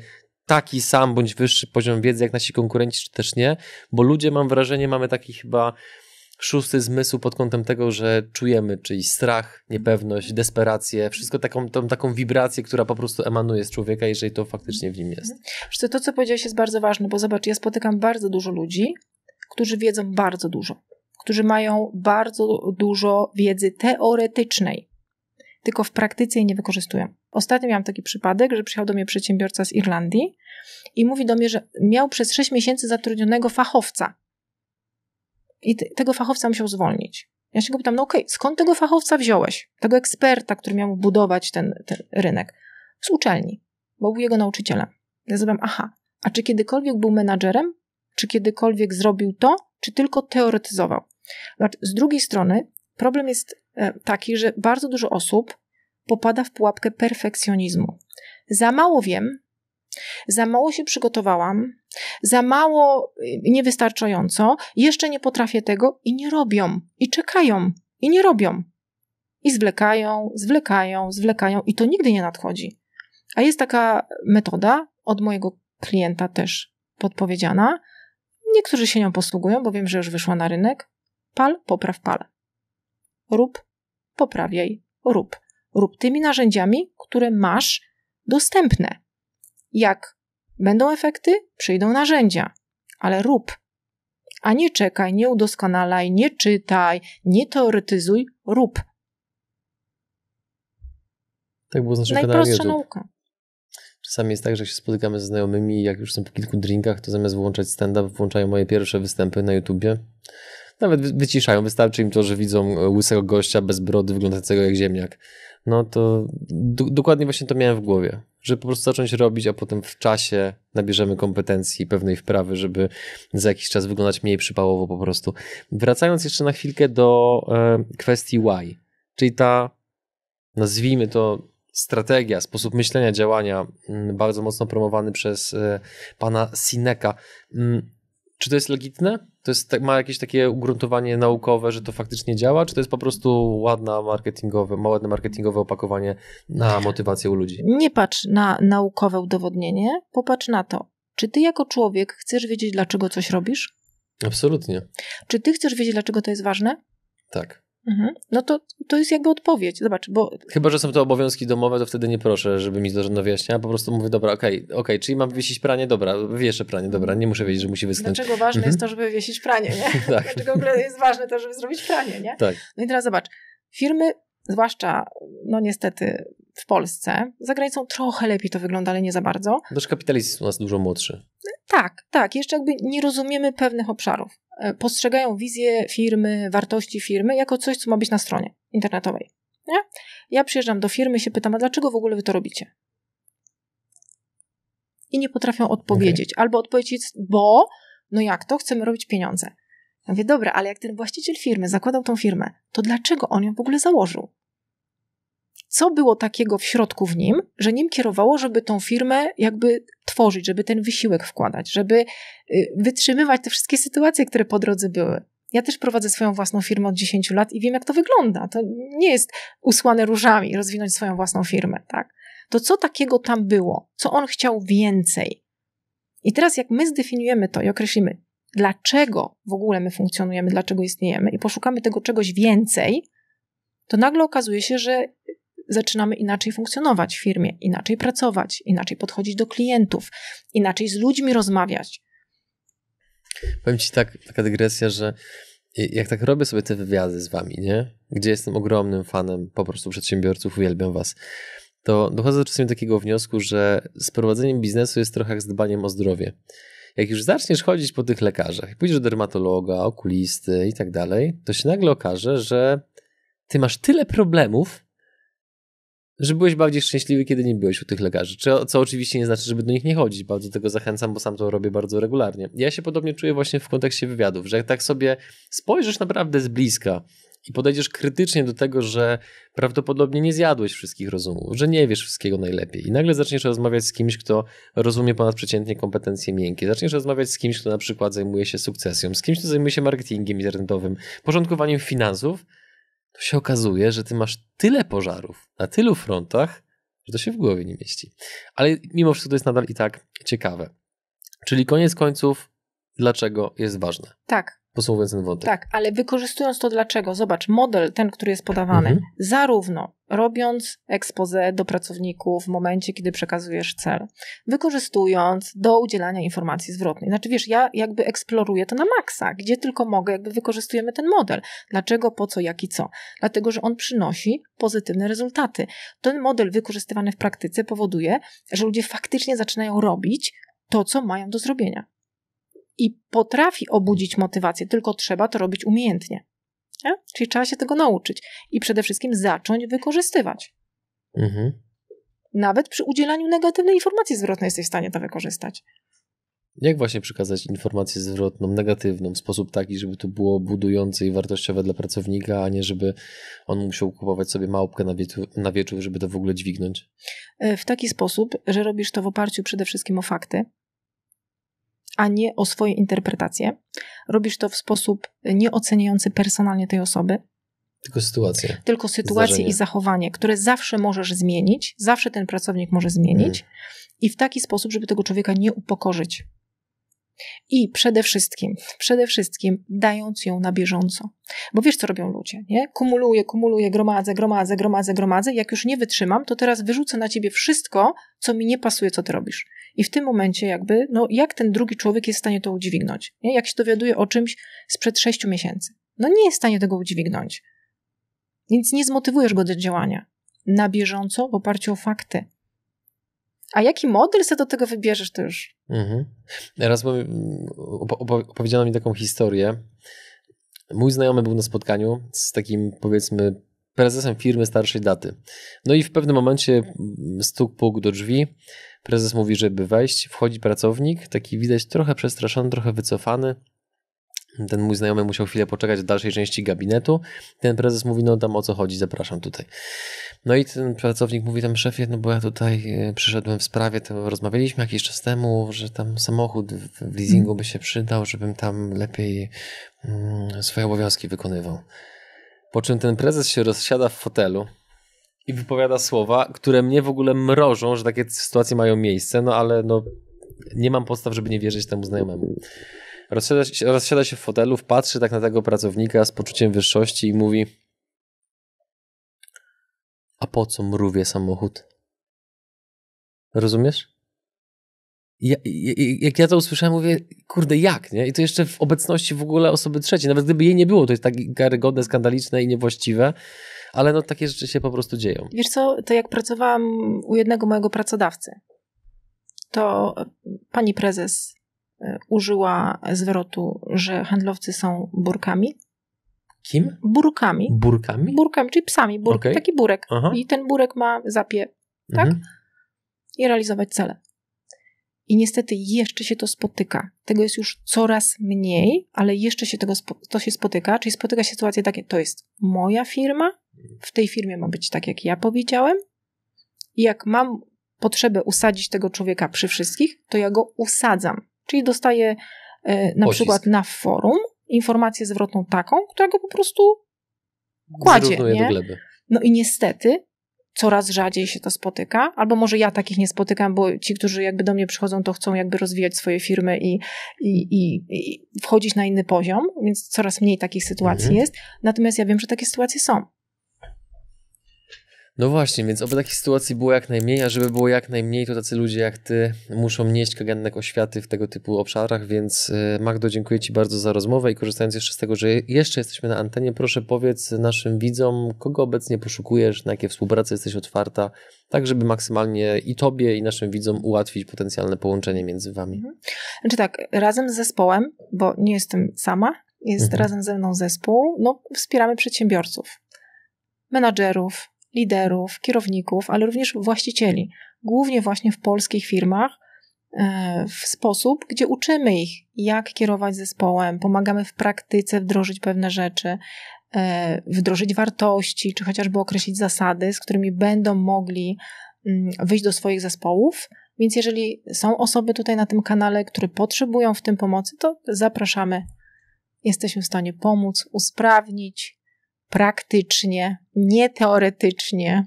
taki sam bądź wyższy poziom wiedzy jak nasi konkurenci, czy też nie, bo ludzie, mam wrażenie, mamy taki chyba szósty zmysł pod kątem tego, że czujemy czyjś strach, niepewność, desperację, wszystko taką, tą, taką wibrację, która po prostu emanuje z człowieka, jeżeli to faktycznie w nim jest. Przecież mhm. to, co powiedziałeś, jest bardzo ważne, bo zobacz, ja spotykam bardzo dużo ludzi, którzy wiedzą bardzo dużo którzy mają bardzo dużo wiedzy teoretycznej, tylko w praktyce jej nie wykorzystują. Ostatnio miałam taki przypadek, że przyjechał do mnie przedsiębiorca z Irlandii i mówi do mnie, że miał przez 6 miesięcy zatrudnionego fachowca. I tego fachowca musiał zwolnić. Ja się go pytam, no okej, okay, skąd tego fachowca wziąłeś? Tego eksperta, który miał budować ten, ten rynek? Z uczelni, bo był jego nauczycielem. Ja zadam, aha, a czy kiedykolwiek był menadżerem? Czy kiedykolwiek zrobił to, czy tylko teoretyzował. Znaczy, z drugiej strony, problem jest e, taki, że bardzo dużo osób popada w pułapkę perfekcjonizmu. Za mało wiem, za mało się przygotowałam, za mało y, niewystarczająco, jeszcze nie potrafię tego i nie robią, i czekają, i nie robią. I zwlekają, zwlekają, zwlekają, i to nigdy nie nadchodzi. A jest taka metoda od mojego klienta też podpowiedziana, Niektórzy się nią posługują, bo wiem, że już wyszła na rynek. Pal, popraw pal. Rób, poprawiaj, rób. Rób tymi narzędziami, które masz dostępne. Jak będą efekty, przyjdą narzędzia, ale rób. A nie czekaj, nie udoskonalaj, nie czytaj, nie teoretyzuj, rób. Tak było z naszym kanałem nauka. Czasami jest tak, że jak się spotykamy ze znajomymi i jak już są po kilku drinkach, to zamiast włączać stand-up, włączają moje pierwsze występy na YouTubie. Nawet wyciszają, wystarczy im to, że widzą e, łysego gościa bez brody, wyglądającego jak ziemniak. No to dokładnie właśnie to miałem w głowie, że po prostu zacząć robić, a potem w czasie nabierzemy kompetencji pewnej wprawy, żeby za jakiś czas wyglądać mniej przypałowo po prostu. Wracając jeszcze na chwilkę do e, kwestii why, czyli ta, nazwijmy to strategia, sposób myślenia, działania, mm, bardzo mocno promowany przez e, pana Sineka. Mm, czy to jest legitne? To jest, tak, ma jakieś takie ugruntowanie naukowe, że to faktycznie działa, czy to jest po prostu ładne marketingowe, ładne marketingowe opakowanie na motywację u ludzi? Nie patrz na naukowe udowodnienie, popatrz na to. Czy ty jako człowiek chcesz wiedzieć, dlaczego coś robisz? Absolutnie. Czy ty chcesz wiedzieć, dlaczego to jest ważne? Tak. Mhm. No to, to jest jakby odpowiedź, zobacz, bo... Chyba, że są to obowiązki domowe, to wtedy nie proszę, żeby mi zarząd wyjaśniał, po prostu mówię, dobra, okej, okay, okay, czyli mam wiesić pranie, dobra, wieszę pranie, dobra, mhm. nie muszę wiedzieć, że musi wyschnąć. Dlaczego ważne jest to, mhm. żeby wiesić pranie, nie? tak. Dlaczego w ogóle jest ważne to, żeby zrobić pranie, nie? Tak. No i teraz zobacz, firmy, zwłaszcza, no niestety w Polsce, za granicą trochę lepiej to wygląda, ale nie za bardzo. Też kapitalizm jest u nas dużo młodszy. Tak, tak, jeszcze jakby nie rozumiemy pewnych obszarów. E, postrzegają wizję firmy, wartości firmy jako coś, co ma być na stronie internetowej. Nie? Ja przyjeżdżam do firmy się pytam, a dlaczego w ogóle wy to robicie? I nie potrafią odpowiedzieć. Okay. Albo odpowiedzieć, bo no jak to, chcemy robić pieniądze. Ja mówię, dobra, ale jak ten właściciel firmy zakładał tą firmę, to dlaczego on ją w ogóle założył? co było takiego w środku w nim, że nim kierowało, żeby tą firmę jakby tworzyć, żeby ten wysiłek wkładać, żeby y, wytrzymywać te wszystkie sytuacje, które po drodze były. Ja też prowadzę swoją własną firmę od 10 lat i wiem, jak to wygląda. To nie jest usłane różami rozwinąć swoją własną firmę, tak? To co takiego tam było? Co on chciał więcej? I teraz, jak my zdefiniujemy to i określimy, dlaczego w ogóle my funkcjonujemy, dlaczego istniejemy i poszukamy tego czegoś więcej, to nagle okazuje się, że zaczynamy inaczej funkcjonować w firmie, inaczej pracować, inaczej podchodzić do klientów, inaczej z ludźmi rozmawiać. Powiem Ci tak, taka dygresja, że jak tak robię sobie te wywiady z Wami, nie? gdzie jestem ogromnym fanem po prostu przedsiębiorców, uwielbiam Was, to dochodzę czasami do takiego wniosku, że z prowadzeniem biznesu jest trochę jak z dbaniem o zdrowie jak już zaczniesz chodzić po tych lekarzach pójdziesz do dermatologa, okulisty i tak dalej, to się nagle okaże, że ty masz tyle problemów, że byłeś bardziej szczęśliwy, kiedy nie byłeś u tych lekarzy. Co, oczywiście nie znaczy, żeby do nich nie chodzić. Bardzo tego zachęcam, bo sam to robię bardzo regularnie. Ja się podobnie czuję właśnie w kontekście wywiadów, że jak tak sobie spojrzysz naprawdę z bliska i podejdziesz krytycznie do tego, że prawdopodobnie nie zjadłeś wszystkich rozumów, że nie wiesz wszystkiego najlepiej i nagle zaczniesz rozmawiać z kimś, kto rozumie ponadprzeciętnie kompetencje miękkie, zaczniesz rozmawiać z kimś, kto na przykład zajmuje się sukcesją, z kimś, kto zajmuje się marketingiem internetowym, porządkowaniem finansów, to się okazuje, że ty masz tyle pożarów na tylu frontach, że to się w głowie nie mieści. Ale mimo wszystko to jest nadal i tak ciekawe. Czyli koniec końców, dlaczego jest ważne. Tak podsumowując ten wątek. Tak, ale wykorzystując to dlaczego? Zobacz, model ten, który jest podawany, mhm. zarówno robiąc expose do pracowników w momencie, kiedy przekazujesz cel, wykorzystując do udzielania informacji zwrotnej. Znaczy wiesz, ja jakby eksploruję to na maksa, gdzie tylko mogę, jakby wykorzystujemy ten model. Dlaczego, po co, jak i co? Dlatego, że on przynosi pozytywne rezultaty. Ten model wykorzystywany w praktyce powoduje, że ludzie faktycznie zaczynają robić to, co mają do zrobienia i potrafi obudzić motywację, tylko trzeba to robić umiejętnie. Nie? Czyli trzeba się tego nauczyć i przede wszystkim zacząć wykorzystywać. Mhm. Nawet przy udzielaniu negatywnej informacji zwrotnej jesteś w stanie to wykorzystać. Jak właśnie przekazać informację zwrotną, negatywną, w sposób taki, żeby to było budujące i wartościowe dla pracownika, a nie żeby on musiał kupować sobie małpkę na, wieczór, na wieczór żeby to w ogóle dźwignąć? E, w taki sposób, że robisz to w oparciu przede wszystkim o fakty, a nie o swoje interpretacje. Robisz to w sposób nieoceniający personalnie tej osoby. Tylko sytuację. Tylko sytuację Zdarzenie. i zachowanie, które zawsze możesz zmienić, zawsze ten pracownik może zmienić mm. i w taki sposób, żeby tego człowieka nie upokorzyć. I przede wszystkim, przede wszystkim dając ją na bieżąco. Bo wiesz, co robią ludzie, nie? Kumuluję, kumuluję, gromadzę, gromadzę, gromadzę, gromadzę. Jak już nie wytrzymam, to teraz wyrzucę na ciebie wszystko, co mi nie pasuje, co ty robisz. I w tym momencie jakby, no jak ten drugi człowiek jest w stanie to udźwignąć? Nie? Jak się dowiaduje o czymś sprzed sześciu miesięcy. No nie jest w stanie tego udźwignąć. Więc nie zmotywujesz go do działania. Na bieżąco w oparciu o fakty. A jaki model sobie do tego wybierzesz, to już. Mhm. Raz opowiedziano mi taką historię. Mój znajomy był na spotkaniu z takim, powiedzmy, prezesem firmy starszej daty. No i w pewnym momencie stuk pług do drzwi. Prezes mówi, żeby wejść. Wchodzi pracownik, taki widać trochę przestraszony, trochę wycofany ten mój znajomy musiał chwilę poczekać w dalszej części gabinetu. Ten prezes mówi, no tam o co chodzi, zapraszam tutaj. No i ten pracownik mówi tam, szefie, no bo ja tutaj e, przyszedłem w sprawie, to rozmawialiśmy jakiś czas temu, że tam samochód w leasingu by się przydał, żebym tam lepiej mm, swoje obowiązki wykonywał. Po czym ten prezes się rozsiada w fotelu i wypowiada słowa, które mnie w ogóle mrożą, że takie sytuacje mają miejsce, no ale no nie mam podstaw, żeby nie wierzyć temu znajomemu. Rozsiada się, rozsiada się w fotelu, patrzy tak na tego pracownika z poczuciem wyższości i mówi a po co mruwie samochód? Rozumiesz? Ja, ja, jak ja to usłyszałem, mówię, kurde, jak, nie? I to jeszcze w obecności w ogóle osoby trzeciej. Nawet gdyby jej nie było, to jest tak karygodne, skandaliczne i niewłaściwe, ale no takie rzeczy się po prostu dzieją. Wiesz co, to jak pracowałam u jednego mojego pracodawcy, to pani prezes E, użyła zwrotu, że handlowcy są burkami. Kim? Burkami. Burkami? Burkami, czyli psami. Burk, okay. Taki burek. Aha. I ten burek ma zapie, tak? Mhm. I realizować cele. I niestety jeszcze się to spotyka. Tego jest już coraz mniej, ale jeszcze się tego to się spotyka. Czyli spotyka się sytuacje takie, to jest moja firma, w tej firmie ma być tak, jak ja powiedziałem. I jak mam potrzebę usadzić tego człowieka przy wszystkich, to ja go usadzam. Czyli dostaje e, na Pocisk. przykład na forum informację zwrotną taką, która go po prostu kładzie. Nie? No i niestety coraz rzadziej się to spotyka, albo może ja takich nie spotykam, bo ci, którzy jakby do mnie przychodzą, to chcą jakby rozwijać swoje firmy i, i, i, i wchodzić na inny poziom, więc coraz mniej takich sytuacji mhm. jest. Natomiast ja wiem, że takie sytuacje są. No właśnie, więc oby takich sytuacji było jak najmniej, a żeby było jak najmniej, to tacy ludzie jak ty muszą nieść kaganek oświaty w tego typu obszarach, więc y, Magdo, dziękuję ci bardzo za rozmowę i korzystając jeszcze z tego, że jeszcze jesteśmy na antenie, proszę powiedz naszym widzom, kogo obecnie poszukujesz, na jakie współprace jesteś otwarta, tak żeby maksymalnie i tobie i naszym widzom ułatwić potencjalne połączenie między wami. Mhm. Znaczy tak, razem z zespołem, bo nie jestem sama, jest mhm. razem ze mną zespół, no wspieramy przedsiębiorców, menadżerów, liderów, kierowników, ale również właścicieli, głównie właśnie w polskich firmach, e, w sposób, gdzie uczymy ich, jak kierować zespołem, pomagamy w praktyce wdrożyć pewne rzeczy, e, wdrożyć wartości, czy chociażby określić zasady, z którymi będą mogli mm, wyjść do swoich zespołów. Więc jeżeli są osoby tutaj na tym kanale, które potrzebują w tym pomocy, to zapraszamy. Jesteśmy w stanie pomóc, usprawnić, praktycznie, nie teoretycznie,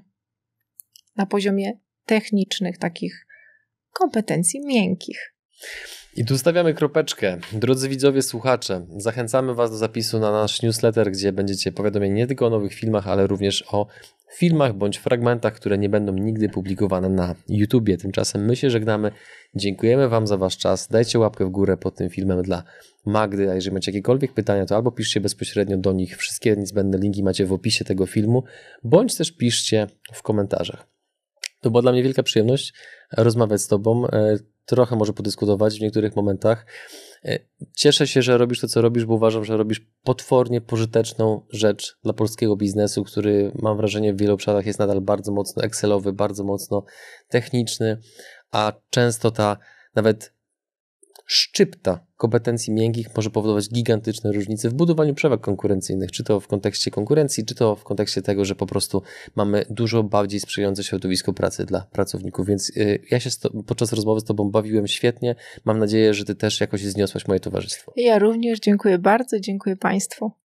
na poziomie technicznych takich kompetencji miękkich. I tu stawiamy kropeczkę. Drodzy widzowie, słuchacze, zachęcamy Was do zapisu na nasz newsletter, gdzie będziecie powiadomieni nie tylko o nowych filmach, ale również o filmach bądź fragmentach, które nie będą nigdy publikowane na YouTubie. Tymczasem my się żegnamy. Dziękujemy Wam za Wasz czas. Dajcie łapkę w górę pod tym filmem dla Magdy, a jeżeli macie jakiekolwiek pytania, to albo piszcie bezpośrednio do nich. Wszystkie niezbędne linki macie w opisie tego filmu, bądź też piszcie w komentarzach. To była dla mnie wielka przyjemność rozmawiać z Tobą. E, trochę może podyskutować w niektórych momentach. E, cieszę się, że robisz to, co robisz, bo uważam, że robisz potwornie pożyteczną rzecz dla polskiego biznesu, który mam wrażenie w wielu obszarach jest nadal bardzo mocno Excelowy, bardzo mocno techniczny, a często ta nawet szczypta kompetencji miękkich może powodować gigantyczne różnice w budowaniu przewag konkurencyjnych, czy to w kontekście konkurencji, czy to w kontekście tego, że po prostu mamy dużo bardziej sprzyjające środowisko pracy dla pracowników. Więc y, ja się podczas rozmowy z Tobą bawiłem świetnie. Mam nadzieję, że Ty też jakoś zniosłaś moje towarzystwo. Ja również dziękuję bardzo, dziękuję Państwu.